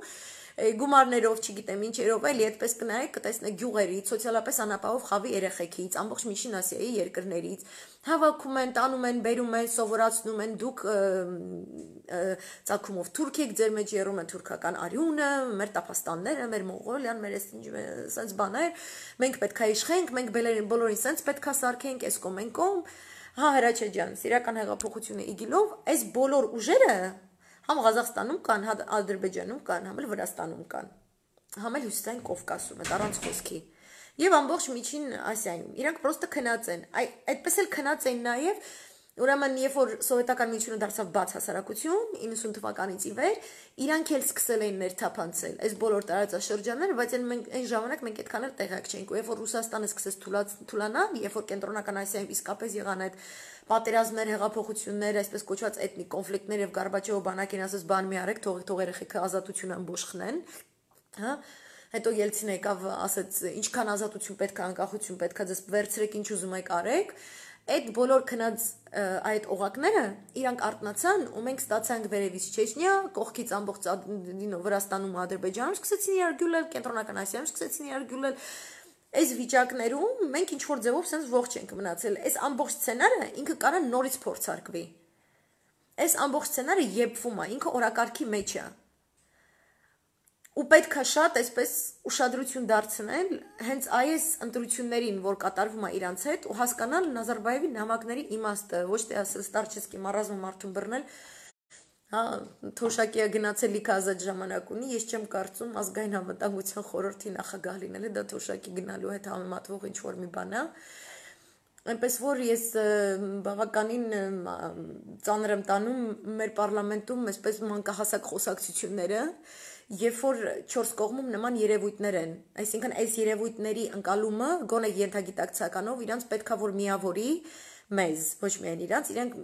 S1: գումարներով, չգիտեմ ինչերով, էլի այդպես կնայեք, կտեսնեք գյուղերից, սոցիալապես անապահով խավի երեխեքից, ամբողջ Միջին Ասիայի երկրներից հավաքում են, տանում են, բերում են, սովորացնում են, դուք ցակումով թուրք եք, ձեր մեջ երում են թուրքական արյունը, մեր տապաստանները, մեր մոնղոլիան, մեր այս ինչ սենց բաներ, մենք պետքա իշխենք, մենք բոլորին սենց պետքա սարքենք, էս կոմ են կոմ, կոմ Հա Հրաչե ջան, սիրական հեղափոխությունը իգիլով այս բոլոր ուժերը համ Ղազախստանում կան, հա Ադրբեջանում կան, համ էլ Վրաստանում կան։ Համ էլ Հյուսիսային Կովկասում, այդ առանց խոսքի։ Եվ ամբողջ Միջին Ասիայում։ Իրանք պրոստը քնած են։ Այ այդպես էլ քնած են նաև Ուրեմն, երբ որ սովետական միությունը դարձավ բաց հասարակություն 90 թվականից ի վեր, իրանք էլ սկսել էին ներթափանցել այս բոլոր տարածաշրջանները, բայց այն մենք այն ժամանակ մենք այդքան էլ տեղյակ չէինք, ու երբ որ Ռուսաստանը սկսեց թուլանալ, երբ որ կենտրոնական Ասիայում իսկապես եղան այդ պատերազմներ, հեղափոխություններ, այսպես կոչված էթնիկ կոնֆլիկտներ եւ Գարբաչովը բանակին ասես բան մի արեք, թող թող երեխեքը ազատություն ամբողջնեն, հա հետո Ելցինը եկավ ասեց ինչքան ազատություն պետք է անկախություն պետք է ձեզ վերցրեք ինչ ուզում եք արեք այդ բոլոր քնած այդ օղակները իրանք արտնացան ու մենք ստացանք վերևից Չեչնիա, կողքից ամբողջ դինո Վրաստանում, Ադրբեջանում սկսեցին իրար գյուլել, կենտրոնական Ասիայում սկսեցին իրար գյուլել։ Այս վիճակներում մենք ինչ որ ձևով sense ողջ ենք մնացել։ Այս ամբողջ սցենարը ինքը կարա նորից փորձարկվի։ Այս ամբողջ սցենարը եփվում է, ինքը օրակարգի մեջ է։ մեջ ու պետք է շատ այսպես ուշադրություն դարձնել հենց այս ընտրություններին, որ կատարվում է իրանց հետ ու հասկանալ Նազարբայևի նամակների իմաստը, ոչ թե ասել Ստարչեսկի մարազմը մարդուն բռնել, հա, թոշակիա գնացել լիքը ազատ ժամանակ ունի, ես չեմ կարծում ազգային անվտանգության խորհրդի նախագահ լինելը դա թոշակի գնալու հետ համեմատվող ինչ որ մի բան է։ Այնպես որ ես բավականին ծանր եմ տանում մեր parlamentum այսպես մանկահասակ խոսակցությունները, երբ որ չորս կողմում նման երևույթներ են, այսինքն այս երևույթների ընկալումը գոնե ենթագիտակցականով իրանց պետքա որ միավորի մեզ, ոչ միայն իրանց, իրենք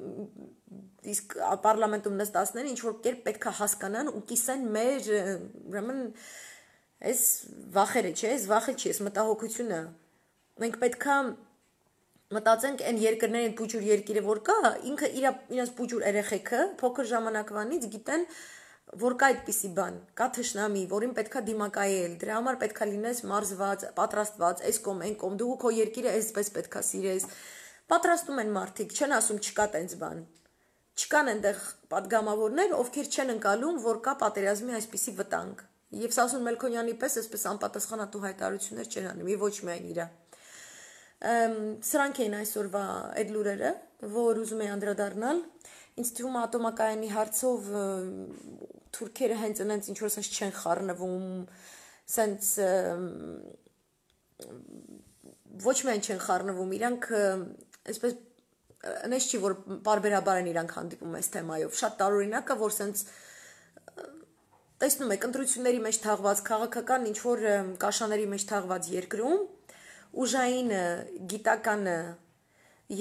S1: իսկ պարլամենտում նստածները ինչ որ կերպ պետքա հասկանան ու կիսեն մեր ուրեմն այս վախերը, չէ՞, այս վախը չի, այս մտահոգությունը։ Մենք պետքա մտածենք այն երկրների այդ բուջուր երկիրը որ կա, ինքը իր իրաց բուջուր երեխեքը փոքր ժամանակվանից գիտեն, իր, որ կա այդպիսի բան, կա թշնամի, որին պետքա դիմակայել, դրա համար պետքա լինես մարզված, պատրաստված, այս կոմ, այն կոմ, դու քո երկիրը այսպես պետքա սիրես։ Պատրաստում են մարդիկ, չեն ասում չկա տենց բան։ Չկան այնտեղ падգամավորներ, ովքեր չեն ընկալում, որ կա պատերազմի այսպիսի վտանգ։ Եվ Սասուն Մելքոնյանի պես այսպես անպատասխանատու հայտարարություններ չեն անում, եւ ոչ միայն իրա։ Ամ սրանք էին այսօրվա այդ լուրերը, որ ուզում եի անդրադառնալ։ Ինձ թվում է ատոմակայանի հարցով թուրքերը հենց այնց ինչ որ ասես չեն խառնվում, սենց ոչ միայն չեն խառնվում, իրանք այսպես այնպես չի որ բարբերաբար են իրանք հանդիպում այս թեմայով։ Շատ տարօրինակ է, որ սենց տեսնում եք, ընտրությունների մեջ թաղված քաղաքական ինչ որ կաշաների մեջ թաղված երկրում ուժային գիտականը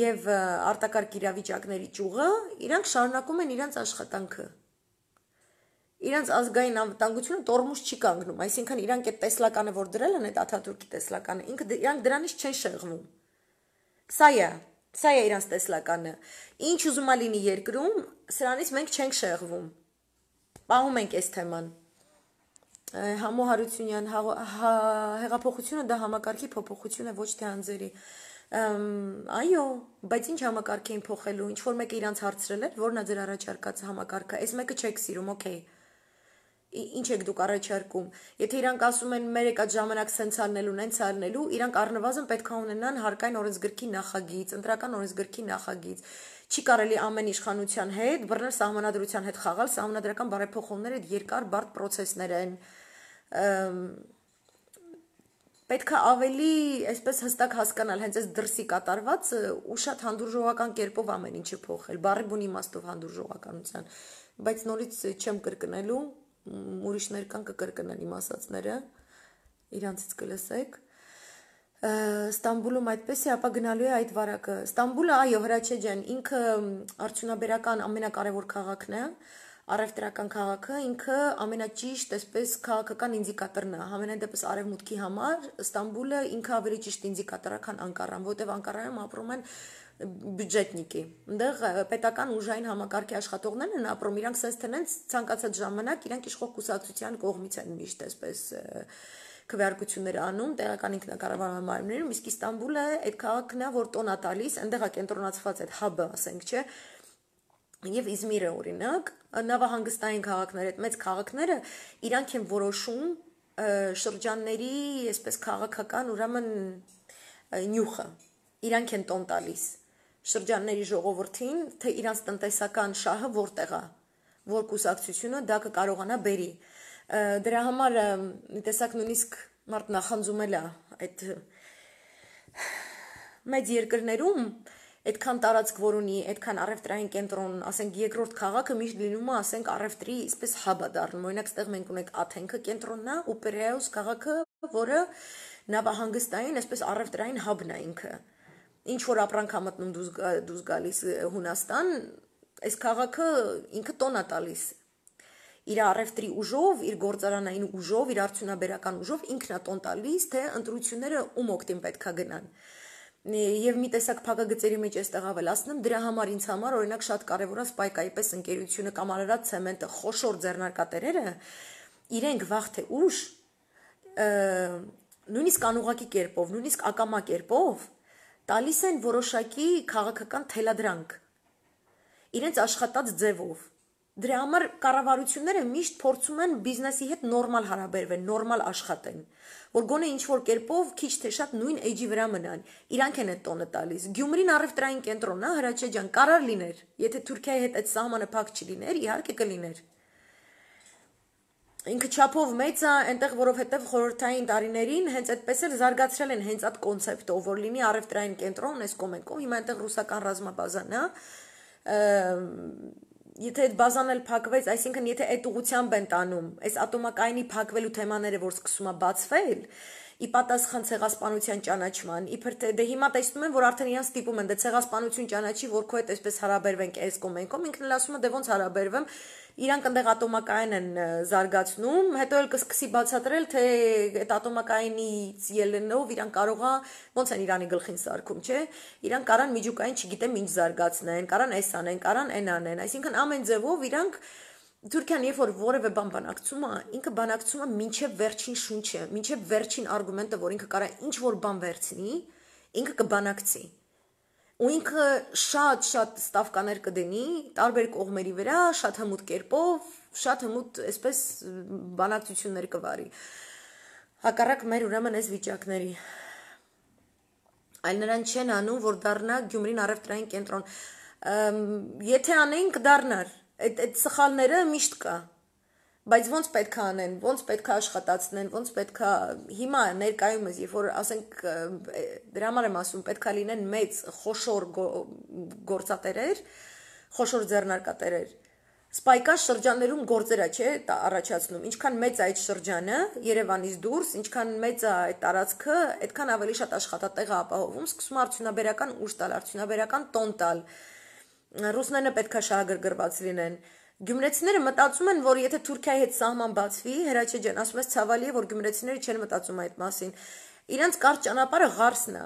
S1: եւ արտակարգ իրավիճակների ճյուղը իրանք շարունակում են իրանք աշխատանքը իրանց ազգային անվտանգությունը տորմուզ չի կանգնում, այսինքն իրանք այդ տեսլականը, որ դրել են, այդ Աթաթուրքի տեսլականը, ինքը դե- իրանք դրանից չեն շեղվում։ Սա է, սա է իրանց տեսլականը։ Ինչ ուզում է լինի երկրում, սրանից մենք չենք շեղվում։ Պահում ենք այս թեման։ Համոհարությունյան հա, հեղափոխությունը դա համակարգի փոփոխություն է, ոչ թե անձերի։ Այո, բայց ինչ համակարգ էին փոխելու, ինչ որ մեկը իրանց հարցրել էր, որն է ձեր առաջարկած համակարգը։ Այս մեկը չեք սիրում, օքեյ։ okay ինչ եք դուք առաջարկում։ Եթե իրանք ասում են մեր եկած ժամանակ սենց արնելու, նենց արնելու, իրանք առնվազն պետք է ունենան հարկային օրենսգրքի նախագիծ, ընտրական օրենսգրքի նախագիծ։ Չի կարելի ամեն իշխանության հետ բռնել սահմանադրության հետ խաղալ, սահմանադրական բարեփոխումները երկար բարդ process-ներ են։ Պետք է ավելի, այսպես հստակ հասկանալ հենց այս դրսի կատարված ու շատ հանդուրժողական կերպով ամեն ինչը փոխել, բարի բուն իմաստով հանդուրժողականության, բայց նորից չեմ կրկնելու ուրիշներ կան կկրկնեն իմ ասածները, իրանցից կլսեք։ Ստամբուլում այդպես է, ապա գնալու է այդ վարակը։ Ստամբուլը, այո, Հրաչե ջան, ինքը արդյունաբերական ամենակարևոր քաղաքն է, առևտրական քաղաքը, ինքը ամենաճիշտ էսպես քաղաքական ինդիկատորն է։ Համենայն դեպս արևմուտքի համար Ստամբուլը ինքը ավելի ճիշտ ինդիկատոր է, քան Անկարան, որտեղ Անկարայում ապրում են բյուջետնիկի։ Այնտեղ պետական ուժային համակարգի աշխատողներն են ապրում, իրանք ցես թնենց ցանկացած ժամանակ իրանք իշխող կուսակցության կողմից են միշտ այսպես քվեարկություններ անում տեղական ինքնակառավարման մարմներում, իսկ Իստանբուլը այդ քաղաքն է, որ տոնա տալիս, այնտեղ է կենտրոնացված այդ հաբը, ասենք, չէ՞։ Եվ Իզմիրը օրինակ, նավահանգստային քաղաքները, այդ մեծ քաղաքները իրանք են որոշում շրջանների, այսպես քաղաքական ուրեմն նյուխը իրանք են տոն տալիս շրջանների ժողովրդին, թե իրանց տնտեսական շահը որտեղ է, որ կուսակցությունը դա կկարողանա բերի։ Դրա համար մի տեսակ նույնիսկ մարդ նախանձում էլ է այդ մեծ երկրներում այդքան տարածք որ ունի, այդքան առևտրային կենտրոն, ասենք երկրորդ քաղաքը միշտ լինում է, ասենք առևտրի իսպես հաբա դառնում։ Օրինակ, ստեղ մենք ունենք Աթենքը կենտրոնն է, ու Պիրեուս քաղաքը, որը նավահանգստային, այսպես առևտրային հաբն է ինքը ինչ որ ապրանքա մտնում դուզ դուզ գալիս Հունաստան, այս քաղաքը ինքը տոնա տալիս իր առևտրի ուժով, իր գործարանային ուժով, իր արդյունաբերական ուժով ինքնա տոն տալիս, թե ընտրությունները ում օկտին պետքա գնան։ Եվ մի տեսակ փակագծերի մեջ էստեղ ավելացնեմ, դրա համար ինձ համար օրինակ շատ կարևոր է սպայկայի պես ընկերությունը կամ Արարատ ցեմենտը խոշոր ձեռնարկատերերը իրենք վաղ թե ուշ նույնիսկ անուղակի կերպով, նույնիսկ ակամա կերպով տալիս են որոշակի քաղաքական թելադրանք իրենց աշխատած ձևով Դրա համար կառավարությունները միշտ փորձում են բիզնեսի հետ նորմալ հարաբերվել, նորմալ աշխատեն, որ գոնե ինչ որ կերպով քիչ թե շատ նույն էջի վրա մնան։ Իրանք են այդ տոնը տալիս։ Գյումրին առևտրային կենտրոնն է, Հրաչե ջան, կարար լիներ, եթե Թուրքիայի հետ այդ սահմանը փակ չլիներ, իհարկե կլիներ ինքը չափով մեծ է, այնտեղ որովհետև խորհրդային տարիներին հենց այդպես էլ զարգացրել են հենց այդ կոնցեպտով, որ լինի առևտրային կենտրոն, այս կոմենկոմ, հիմա այնտեղ ռուսական ռազմաբազան է։ Եթե այդ բազան էլ փակվեց, այսինքն եթե այդ ուղությամբ են տանում, այս ատոմակայինի փակվելու թեմաները, որ սկսում է բացվել, ի պատասխան ցեղասպանության ճանաչման, իբր թե դե հիմա տեսնում են, որ արդեն իրան ստիպում են, դե ցեղասպանություն ճանաչի, որ քո հետ այսպես հարաբերվենք այս կոմենկոմ, ինքն էլ ասում է, դե ոնց հարաբերվեմ, իրանք այնտեղ ատոմակայան են զարգացնում, հետո էլ կսկսի բացատրել, թե այդ ատոմակայանից ելնելով իրանք կարողա ոնց են Իրանի գլխին սարքում, չէ՞։ Իրանք կարան միջուկային, չգիտեմ, ինչ զարգացնեն, կարան այս անեն, կարան այն անեն, այսինքն ամեն ձևով իրանք Թուրքիան երբ որ որևէ բան բանակցում է, ինքը բանակցում է մինչև վերջին շունչը, մինչև վերջին արգումենտը, որ ինքը կարա ինչ որ բան վերցնի, ինքը կբանակցի։ կա ու ինքը շատ-շատ ստավկաներ կդնի տարբեր կողմերի վրա, շատ հմուտ կերպով, շատ հմուտ այսպես բանակցություններ կվարի։ Հակառակ մեր ուրեմն այս վիճակների այլ նրան չեն անում, որ դառնա Գյումրին առևտրային կենտրոն։ Եթե անենք դառնար, այդ այդ սխալները միշտ կա բայց ոնց պետք է անեն, ոնց պետք է աշխատացնեն, ոնց պետք է հիմա ներկայումս, երբ որ ասենք դրա համար եմ ասում, պետք է լինեն մեծ խոշոր գործատերեր, խոշոր ձեռնարկատերեր։ Սպայկա շրջաններում գործերա չէ առաջացնում։ Ինչքան մեծ է այդ շրջանը Երևանից դուրս, ինչքան մեծ է այդ տարածքը, այդքան ավելի շատ աշխատատեղ է ապահովում, սկսում արդյունաբերական ուժ տալ, արդյունաբերական տոն տալ։ Ռուսները պետքա շահագրգռված լինեն։ Ա, Գյումրեցիները մտածում են, որ եթե Թուրքիայի հետ սահման բացվի, Հրաչի ջան, ասում ես ցավալի է, որ գյումրեցիները չեն մտածում այդ մասին։ Իրանց կարճ ճանապարհը ղարսն է։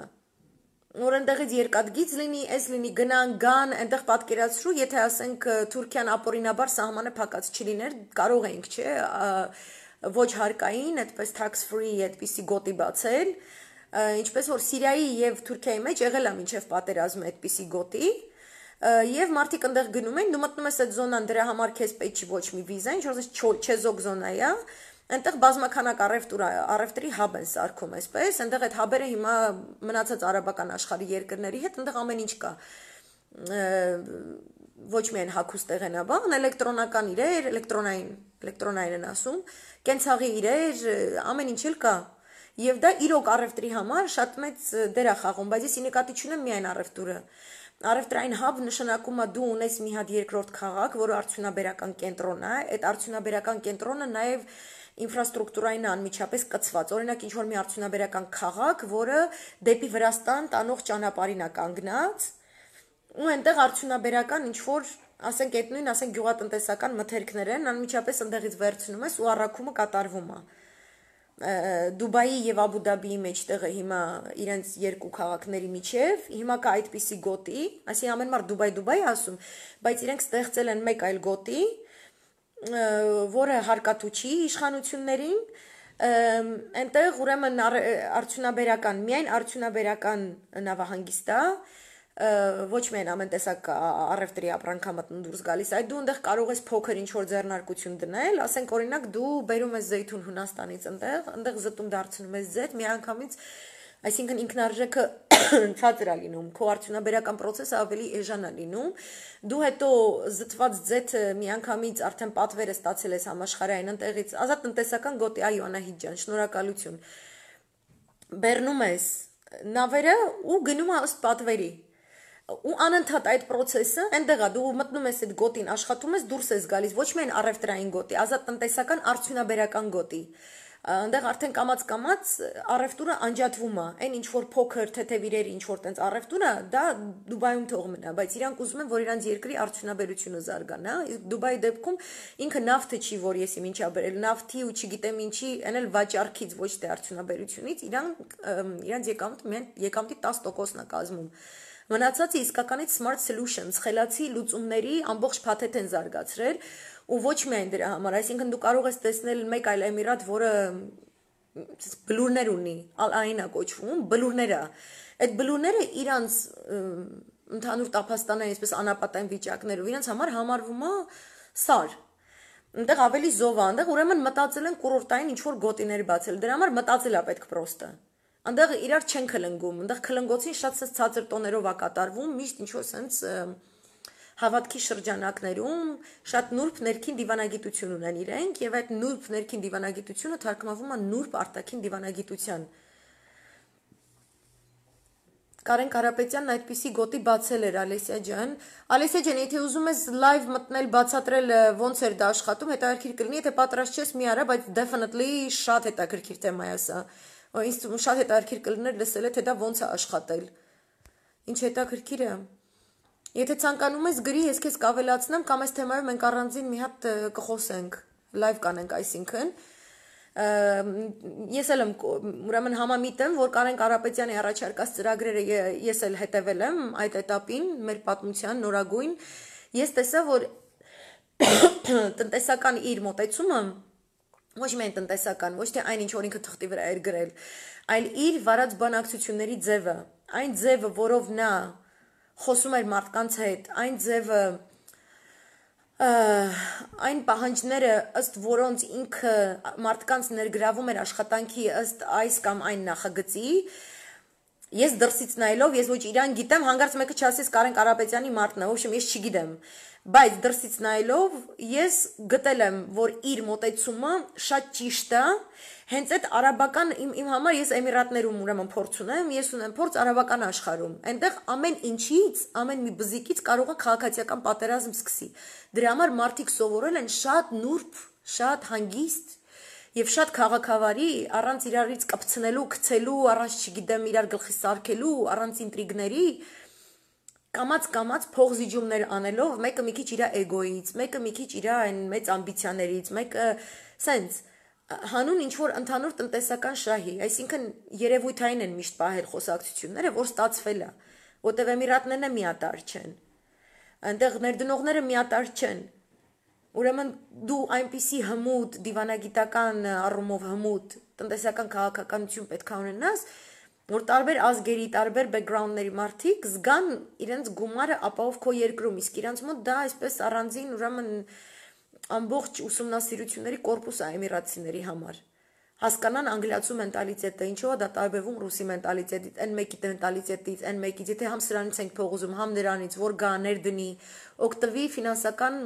S1: Որ այնտեղից երկաթգից լինի, էս լինի, գնան, գան, այնտեղ պատկերացրու, եթե ասենք Թուրքիան ապօրինաբար սահմանը փակած չլիներ, կարող էինք, չէ, ոչ հարկային, այդպես tax free, այդպիսի գոտի բացել, ինչպես որ Սիրիայի եւ Թուրքիայի մեջ եղել է մինչև պատերազմը այդպիսի գոտի, եւ մարդիկ այնտեղ գնում են, դու մտնում ես այդ զոնան, դրա համար քեզ պետք չի ոչ մի վիզա, ինչ որ ես չեզոք զոնա է, այնտեղ բազմականակ առևտուր առևտրի հաբ են սարքում այսպես, այնտեղ այդ հաբերը հիմա մնացած արաբական աշխարհի երկրների հետ այնտեղ ամեն ինչ կա ոչ միայն հակուստ եղենաբաղն, էլեկտրոնական իրեր, էլեկտրոնային, էլեկտրոնային են ասում, կենցաղի իրեր, ամեն ինչ էլ կա, Եվ դա իրոք առևտրի համար շատ մեծ դեր է խաղում, բայց ես ի նկատի չունեմ միայն առևտուրը։ Արևտրային hub նշանակում է դու ունես մի հատ երկրորդ քաղաք, որը արդյունաբերական կենտրոն է, այդ արդյունաբերական կենտրոնը նաև ինֆրաստրուկտուրային անմիջապես կցված։ Օրինակ, ինչ որ մի արդյունաբերական քաղաք, որը դեպի Վրաստան տանող ճանապարհին է կանգնած, ու այնտեղ արդյունաբերական ինչ որ ասենք այդ նույն, ասենք գյուղատնտեսական մթերքներ են, անմիջապես ընդեղից վերցնում ես ու առաքումը կատարվում է։ կատարվում Դուբայի եւ Աբու Դաբիի մեջտեղը հիմա իրենց երկու քաղաքների միջև հիմա կա այդպիսի գոտի, ասի ամեն մարդ Դուբայ Դուբայ ասում, բայց իրենք ստեղծել են մեկ այլ գոտի, որը հարկատու չի իշխանություններին, այնտեղ ուրեմն արդյունաբերական, միայն արդյունաբերական նավահանգիստ է, ոչ միայն ամեն տեսակ առևտրի ապրանքամտն դուրս գալիս, այլ դու այնտեղ կարող ես փոքր ինչ-որ ձեռնարկություն դնել, ասենք օրինակ դու բերում ես զեյթուն Հունաստանից այնտեղ, այնտեղ զտում դարձնում ես զեյթ միանգամից Այսինքն ինքնարժեքը ցածր է լինում, քո արդյունաբերական process-ը ավելի էժան է լինում։ Դու հետո զտված ձեթը միանգամից արդեն պատվերը ստացել ես համաշխարհային ընտեղից։ Ազատ տնտեսական գոտի, այո, Անահիտ ջան, շնորհակալություն։ Բեռնում ես նավերը ու գնում ես պատվերի ու անընդհատ այդ process-ը այնտեղ է դու մտնում ես այդ գոտին, աշխատում ես, դուրս ես գալիս, ոչ միայն առևտրային գոտի, ազատ տնտեսական արդյունաբերական գոտի այնտեղ արդեն կամած-կամած առևտուրը անջատվում է այն ինչ որ փոքր թեթևիրեր ինչ որ տենց առևտուրը դա դուբայում թող մնա բայց իրանք ուզում են որ իրանք երկրի արդյունաբերությունը զարգանա իսկ դուբայի դեպքում ինքը նավթը չի որ եսի ինչա բերել նավթի ու չգիտեմ ինչի այն էլ վաճառքից ոչ թե արդյունաբերությունից իրանք իրանք եկամուտ միայն եկամտի 10%-ն է կազմում Մնացածը իսկականից smart solutions, խելացի լուծումների ամբողջ փաթեթ են զարգացրել ու ոչ միայն դրա համար, այսինքն դու կարող ես տեսնել մեկ այլ Էմիրատ, որը բլուրներ ունի, ալայնա կոչվում, բլուրներ է։ Այդ բլուրները իրանց ընդհանուր տափաստանային, այսպես անապատային վիճակներով իրանց համար համարվում է սար, այնտեղ ավելի զով է, այնտեղ ուրեմն մտածել են կուրորտային ինչ որ գոտիներ բացել։ Դրա համար մտածելա պետք պրոստը այնտեղ իրար չեն քլնգում, այնտեղ քլնգոցին շատ ցած ցածր տոներով է կատարվում, միշտ ինչ որ սենց հավատքի շրջանակներում շատ նուրբ ներքին դիվանագիտություն ունեն իրենք եւ այդ նուրբ ներքին դիվանագիտությունը թարգմանվում է նուրբ արտաքին դիվանագիտության։ Կարեն Կարապետյանն այդպիսի գոտի բացել էր Ալեսիա ջան։ Ալեսիա ջան, եթե ուզում ես լայվ մտնել, բացատրել ոնց էր դա աշխատում, հետաքրքիր կլինի, եթե պատրաստ ես մի արա, բայց definitely շատ հետաքրքիր թեմա է սա ու ինձ շատ հետաքրքիր կլներ լսել է թե դա ոնց է աշխատել։ Ինչ հետաքրքիր է։ Եթե ցանկանում ես գրի, ես քեզ կավելացնեմ կամ այս թեմայով մենք առանձին մի հատ կխոսենք, լայվ կանենք, այսինքն ես էլ եմ ուրեմն համամիտ եմ, որ Կարեն Կարապետյանի առաջարկած ծրագրերը ես էլ հետևել եմ այդ этаպին մեր պատմության նորագույն։ Ես տեսա, որ տնտեսական իր մտածումը ոչ միայն տնտեսական, ոչ թե այն ինչ որ ինքը թղթի վրա էր գրել, այլ իր վարած բանակցությունների ձևը, այն ձևը, որով նա խոսում էր մարդկանց հետ, այն ձևը այն պահանջները ըստ որոնց ինքը մարդկանց ներգրավում էր աշխատանքի ըստ այս կամ այն նախագծի, Ես դրսից նայելով, ես ոչ իրան գիտեմ, հանկարծ մեկը չասես Կարեն Կարապետյանի մարդն է, ովշեմ ես չգիտեմ, բայց դրսից նայելով ես գտել եմ, որ իր մտածումը շատ ճիշտ է, հենց այդ արաբական իմ, իմ համար ես Էմիրատներում ուրեմն փորձ ունեմ, ես ունեմ փորձ արաբական աշխարհում։ Այնտեղ ամեն ինչից, ամեն մի բզիկից կարող է քաղաքացիական պատերազմ սկսի։ Դրա համար մարդիկ սովորել են շատ նուրբ, շատ հանգիստ եւ շատ քաղաքավարի առանց իրարից կպցնելու, գցելու, առանց չգիտեմ իրար գլխի սարքելու, առանց ինտրիգների կամած-կամած փողզիջումներ անելով, մեկը մի քիչ իր էգոից, մեկը մի քիչ իր այն մեծ ամբիցիաներից, մեկը սենց հանուն ինչ որ ընդհանուր տնտեսական շահի, այսինքն երևույթային են միշտ պահել խոսակցությունները, որ ստացվել է, որտեղ էմիրատներն է միատար չեն։ Այնտեղ ներդնողները միատար չեն։ Ուրեմն դու այնպիսի հմուտ դիվանագիտական առումով հմուտ տնտեսական քաղաքականություն պետք է ունենաս, որ տարբեր ազգերի, տարբեր բեքգրաունդների մարդիկ զգան իրենց գումարը ապահով քո երկրում, իսկ իրանց մոտ դա այսպես առանձին ուրեմն ամբողջ ուսումնասիրությունների կորպուս է էմիրացիների համար հասկանան անգլիացու մենտալիտետը, ինչու է դա տարբերվում ռուսի մենտալիտետից, այն մեկի մենտալիտետից, այն մեկից, եթե համ սրանից ենք փող ուզում, համ նրանից, որ գա ներդնի, օգտվի ֆինանսական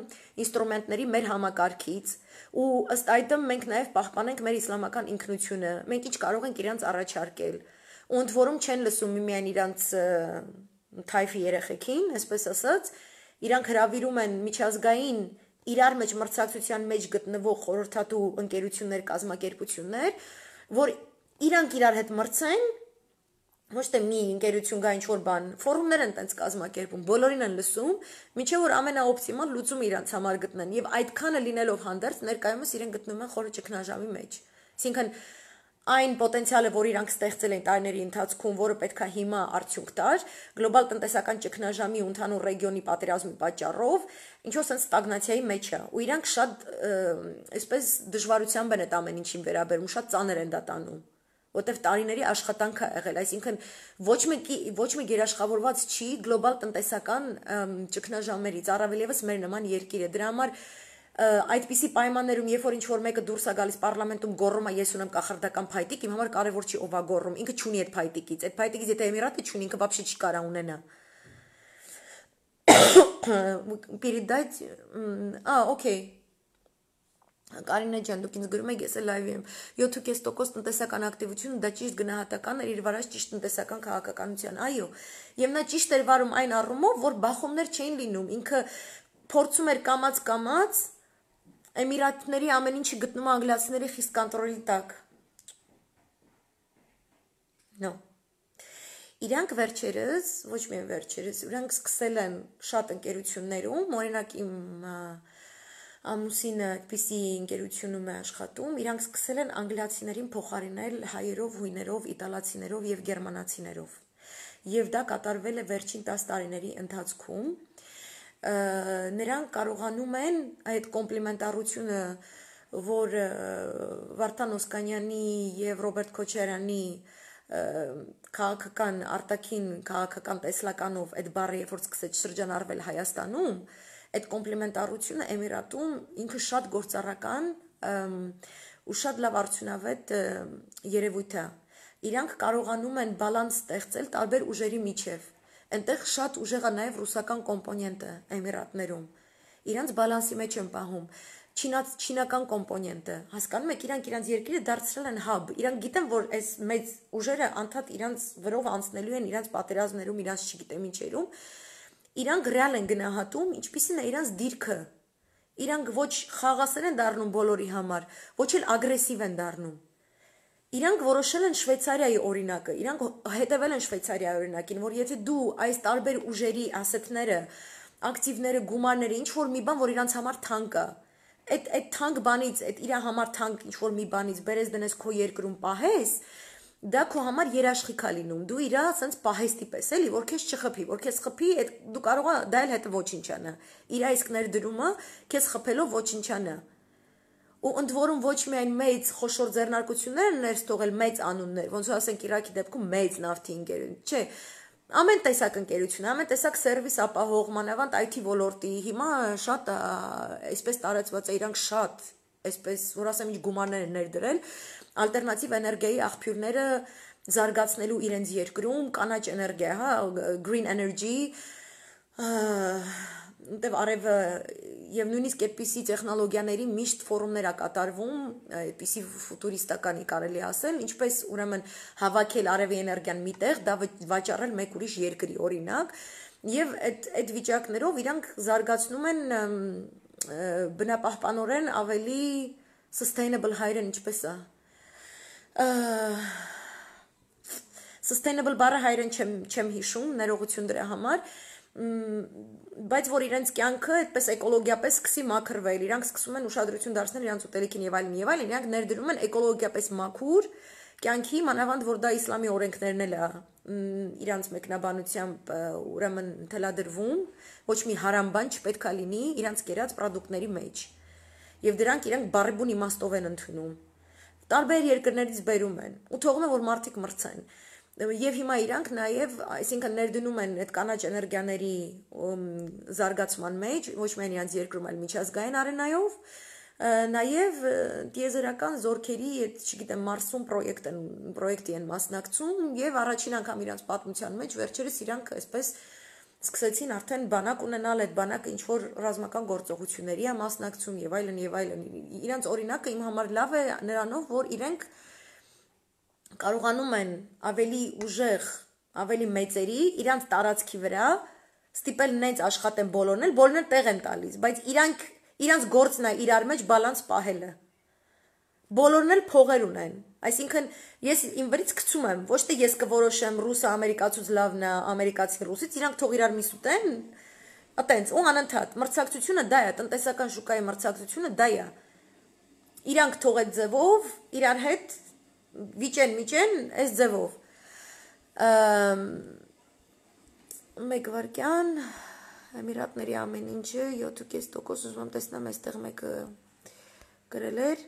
S1: ինստրումենտների մեր համակարգից, ու ըստ այդմ մենք նաև պահպանենք մեր իսլամական ինքնությունը։ Մենք ինչ կարող ենք իրանց առաջարկել։ Ընդ որում չեն լսում միմիայն իրանց թայֆի երեխեքին, այսպես ասած, իրանք հravirում են միջազգային իրար մեջ մրցակցության մեջ գտնվող խորհրդատու ընկերություններ, կազմակերպություններ, որ իրանք իրար հետ մրցեն ոչ թե մի ընկերություն գա ինչ որ բան ֆորումներ են տենց կազմակերպում բոլորին են լսում միջև որ ամենաոպտիմալ լուծումը իրանց համար գտնեն եւ այդքանը լինելով հանդերձ ներկայումս իրեն գտնվում են խորը ճգնաժամի մեջ այսինքն այն պոտենցիալը, որ իրանք ստեղծել են տարիների ընթացքում, որը պետքա հիմա արդյունք տար, գլոբալ տնտեսական ճգնաժամի ու ընդհանուր ռեգիոնի պատերազմի պատճառով, ինչ որ sense ստագնացիայի մեջ է, ու իրանք շատ այսպես դժվարությամբ են այդ ամեն ինչին վերաբերում, շատ ծանր են դա տանում որտեվ տարիների աշխատանք է եղել, այսինքն ոչ մեկի ոչ մեկ երաշխավորված չի գլոբալ տնտեսական ճգնաժամերից, առավել եւս մեր նման երկիրը։ Դրա համար այդպիսի պայմաններում երբ որ ինչ որ մեկը դուրս է գալիս parlamentum գոռում է ես ունեմ կախարդական փայտիկ իմ համար կարևոր չի ով է գոռում ինքը չունի այդ փայտիկից այդ փայտիկից եթե Էմիրատը չունի ինքը բաբշի չի կարա ունենա передать а օքեյ Կարինե ջան, դուք ինձ գրում եք, ես էլ լայվ եմ։ 7.5% տնտեսական ակտիվությունը դա ճիշտ գնահատական էր իր վարած ճիշտ տնտեսական քաղաքականության։ Այո, եւ նա ճիշտ էր վարում այն առումով, որ բախումներ չէին լինում։ Ինքը փորձում էր կամած կամած Էմիրատների ամեն ինչը գտնում անգլիացիների խիստ կոնտրոլի տակ։ No։ Իրանք վերջերս, ոչ միայն վերջերս, իրանք սկսել են շատ ընկերություններում, օրինակ իմ ամուսինը այդպիսի ընկերությունում է աշխատում, իրանք սկսել են անգլիացիներին փոխարինել հայերով, հույներով, իտալացիներով եւ գերմանացիներով։ Եվ դա կատարվել է վերջին 10 տարիների ընթացքում նրանք կարողանում են այդ կոմպլիմենտարությունը, որ Վարդան Օսկանյանի եւ Ռոբերտ Քոչարյանի քաղաքական արտաքին քաղաքական տեսլականով այդ բառը երբ որ սկսեց շրջանառվել Հայաստանում, այդ կոմպլիմենտարությունը Էմիրատում ինքը շատ գործառական ու շատ լավ արդյունավետ երևույթ է։ Իրանք կարողանում են բալանս ստեղծել տարբեր ուժերի միջև։ Այնտեղ շատ ուժեղ է նաև ռուսական կոմպոնենտը Էմիրատներում։ Իրանց բալանսի մեջ են պահում չինաց չինական կոմպոնենտը։ Հասկանում եք, իրանք իրանք երկիրը դարձրել են hub։ Իրանք գիտեն, որ այս մեծ ուժերը անդադ իրանք վրով անցնելու են իրանք պատերազմներում, իրանք չգիտեմ ինչերում։ Իրանք ռեալ են գնահատում, ինչպիսին է իրանք դիրքը։ Իրանք ոչ խաղաղասեր են դառնում բոլորի համար, ոչ էլ ագրեսիվ են դառնում։ Իրանք որոշել են Շվեյցարիայի օրինակը։ Իրանք հետևել են Շվեյցարիայի օրինակին, որ եթե դու այս տարբեր ուժերի ասետները, ակտիվները, գումարները, ինչ որ մի բան, որ իրանք համար թանկ է, այդ այդ թանկ բանից, այդ իրա համար թանկ ինչ որ մի բանից բերես դնես քո երկրում պահես, դա քո համար երաշխիք է լինում։ Դու իրա ասենց պահեստի պես էլի, որ քեզ չխփի, որ քեզ խփի, այդ դու կարող ես դա էլ հետո ոչինչանա։ Իրա իսկ ներդրումը քեզ խփելով ոչինչանա։ ոչ ու ընդ որում ոչ միայն մեծ խոշոր ձեռնարկություններ են ներս թողել մեծ անուններ, ոնց որ ասենք Իրաքի դեպքում մեծ նավթի ընկերություն, չէ, ամեն տեսակ ընկերություն, ամեն տեսակ սերվիս ապահող, մանավանդ IT ոլորտի, հիմա շատ այսպես տարածված է իրանք շատ այսպես որ ասեմ ինչ գումարներ են ներդրել ալտերնատիվ էներգիայի աղբյուրները զարգացնելու իրենց երկրում կանաչ էներգիա, հա, green energy, որտեվ արևը եւ նույնիսկ այդպիսի տեխնոլոգիաների միշտ ֆորումներ է կատարվում, այդպիսի ֆուտուրիստականի կարելի ասել, ինչպես ուրեմն հավաքել արևի էներգիան միտեղ, դա վաճառել մեկ ուրիշ երկրի օրինակ, եւ այդ այդ վիճակներով իրանք զարգացնում են բնապահպանորեն ավելի sustainable հայրեն ինչպես է sustainable բառը հայրեն չեմ չեմ հիշում, ներողություն դրա համար, բայց որ իրենց կյանքը այդպես էկոլոգիապես սկսի մաքրվել, իրանք սկսում են ուշադրություն դարձնել իրենց ուտելիքին եւ այլն եւ այլն, իրանք ներդրում են էկոլոգիապես մաքուր կյանքի, մանավանդ որ դա իսլամի օրենքներն էլ է իրանց մեկնաբանությամբ ուրեմն թելադրվում, ոչ մի հարամ բան չպետքա լինի իրանց կերած ապրանքների մեջ։ Եվ դրանք իրանք բարիբուն իմաստով են ընդունում։ Տարբեր երկրներից բերում են ու թողում են որ մարդիկ մրցեն եւ հիմա իրանք նաեւ, այսինքն ներդնում են այդ կանաչ էներգիաների զարգացման մեջ ոչ միայն իրանք երկրում, այլ միջազգային արենայով, նաեւ դիեզերական զորքերի այդ, չգիտեմ, Մարսում պրոյեկտ են, պրոյեկտի են մասնակցում եւ առաջին անգամ իրանք պատմության մեջ վերջերս իրանք այսպես սկսեցին արդեն բանակ ունենալ այդ բանակը ինչ որ ռազմական գործողությունների է մասնակցում եւ այլն եւ այլն։ Իրանց օրինակը իմ համար լավ է նրանով, որ իրենք և կարողանում են ավելի ուժեղ, ավելի մեծերի իրանց տարածքի վրա ստիպել նենց աշխատեն բոլորն էլ, բոլորն էլ տեղ են տալիս, բայց իրանք իրանց գործն է իրար մեջ բալանս պահելը։ Բոլորն էլ փողեր ունեն։ Այսինքն ես իմ վրից գցում եմ, ոչ թե ես կորոշեմ ռուսը ամերիկացուց լավն է, ամերիկացի ռուսից, իրանք թող իրար մի սուտեն, Ատենց ու անընդհատ մրցակցությունը դա է, տնտեսական շուկայի մրցակցությունը դա է։ Իրանք թողեց ձևով, իրար հետ վիճեն միջեն այս ձևով մեկ վարքյան Էմիրատների ամեն ինչը 7.5% ուզում եմ տեսնեմ այստեղ մեկը գրել էր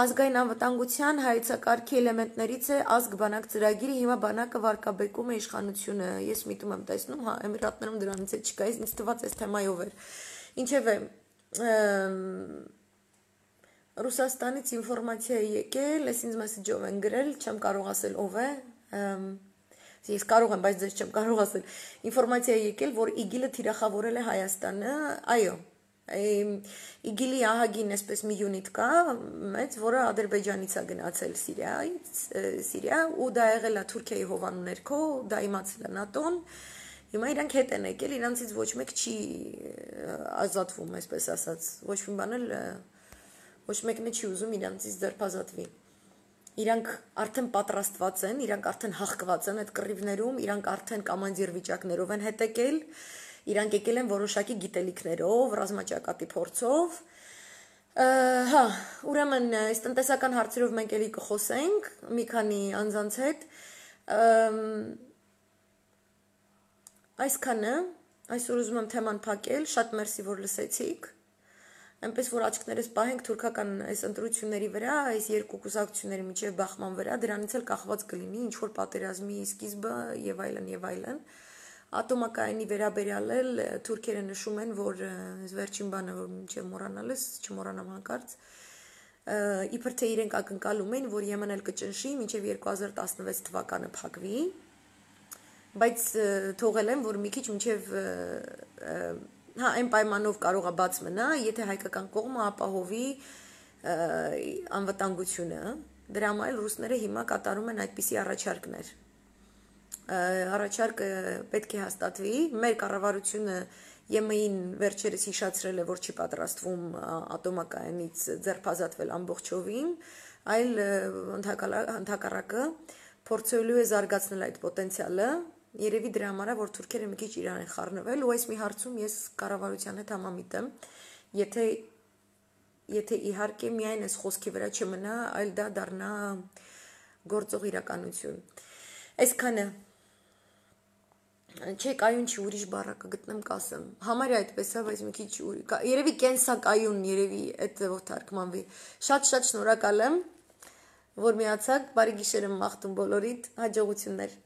S1: ազգային անվտանգության հայեցակարգի էլեմենտներից է ազգ բանակ ծրագիրը հիմա բանակը վարկաբեկում է իշխանությունը ես միտում եմ տեսնում հա Էմիրատներում դրանից է չկա ինձ թվաց այս թեմայով էր ինչևէ Ռուսաստանից ինֆորմացիա է եկել, ես ինձ մեսեջով են գրել, չեմ կարող ասել ով է։ Ես կարող եմ, բայց ձեզ չեմ կարող ասել։ Ինֆորմացիա է եկել, որ Իգիլը թիրախավորել է Հայաստանը, այո։ Իգիլի ահագին էսպես մի յունիտ կա, մեծ, որը Ադրբեջանից է գնացել Սիրիայից, Սիրիա, ու դա եղել է Թուրքիայի հովանու ներքո, դա իմացել է ՆԱՏՕ-ն։ Հիմա իրանք հետ են եկել, իրանցից ոչ մեկ չի ազատվում, այսպես ասած, ոչ մի բան էլ ոչ մեկն չի ուզում իրանցից ձերբազատվի։ Իրանք արդեն պատրաստված են, իրանք արդեն հաղկված են այդ կռիվներում, իրանք արդեն կոմանդիր վիճակներով են հետեկել, իրանք եկել են որոշակի գիտելիքներով, ռազմաճակատի փորձով։ Հա, ուրեմն այս տնտեսական հարցերով մենք էլի կխոսենք մի քանի անձանց հետ։ Այսքանը այսօր ուզում եմ թեման փակել, շատ մերսի որ լսեցիք այնպես որ աչքներս պահենք թուրքական այս ընտրությունների վրա, այս երկու կուսակցությունների միջև բախման վրա, դրանից էլ կախված կլինի ինչ որ պատերազմի սկիզբը եւ այլն եւ այլն։ Ատոմակայանի վերաբերյալ էլ թուրքերը նշում են, որ վերջին բանը, որ մինչև մոռանալս, չմոռանամ հանկարծ, իբր թե իրենք ակնկալում են, որ Եմենն էլ կճնշի, մինչև 2016 թվականը փակվի, բայց թողել են, որ մի քիչ մինչև հա այն պայմանով կարող է բաց մնա, եթե հայկական կողմը ապահովի անվտանգությունը, հա։ դրա համար էլ ռուսները հիմա կատարում են այդպիսի առաջարկներ։ Առաջարկը պետք է հաստատվի, մեր կառավարությունը ԵՄ-ին վերջերս հիշացրել է, որ չի պատրաստվում ատոմակայանից ձերբազատվել ամբողջովին, այլ ընդհակառակը փորձելու է զարգացնել այդ պոտենցիալը Երևի դրա համար է, որ թուրքերը մի քիչ իրար են խառնվել ու այս մի հարցում ես կառավարության հետ համամիտ եմ, եթե եթե իհարկե միայն այս խոսքի վրա չմնա, այլ դա դառնա գործող իրականություն։ Այսքանը չէ կայուն չի ուրիշ բառակը գտնեմ կասեմ համարյա այդպես է բայց մի քիչ երևի կենսա կայուն երևի այդ որ թարգմանվի շատ շատ շնորհակալ եմ որ միացաք բարի գիշեր եմ մաղթում բոլորիդ հաջողություններ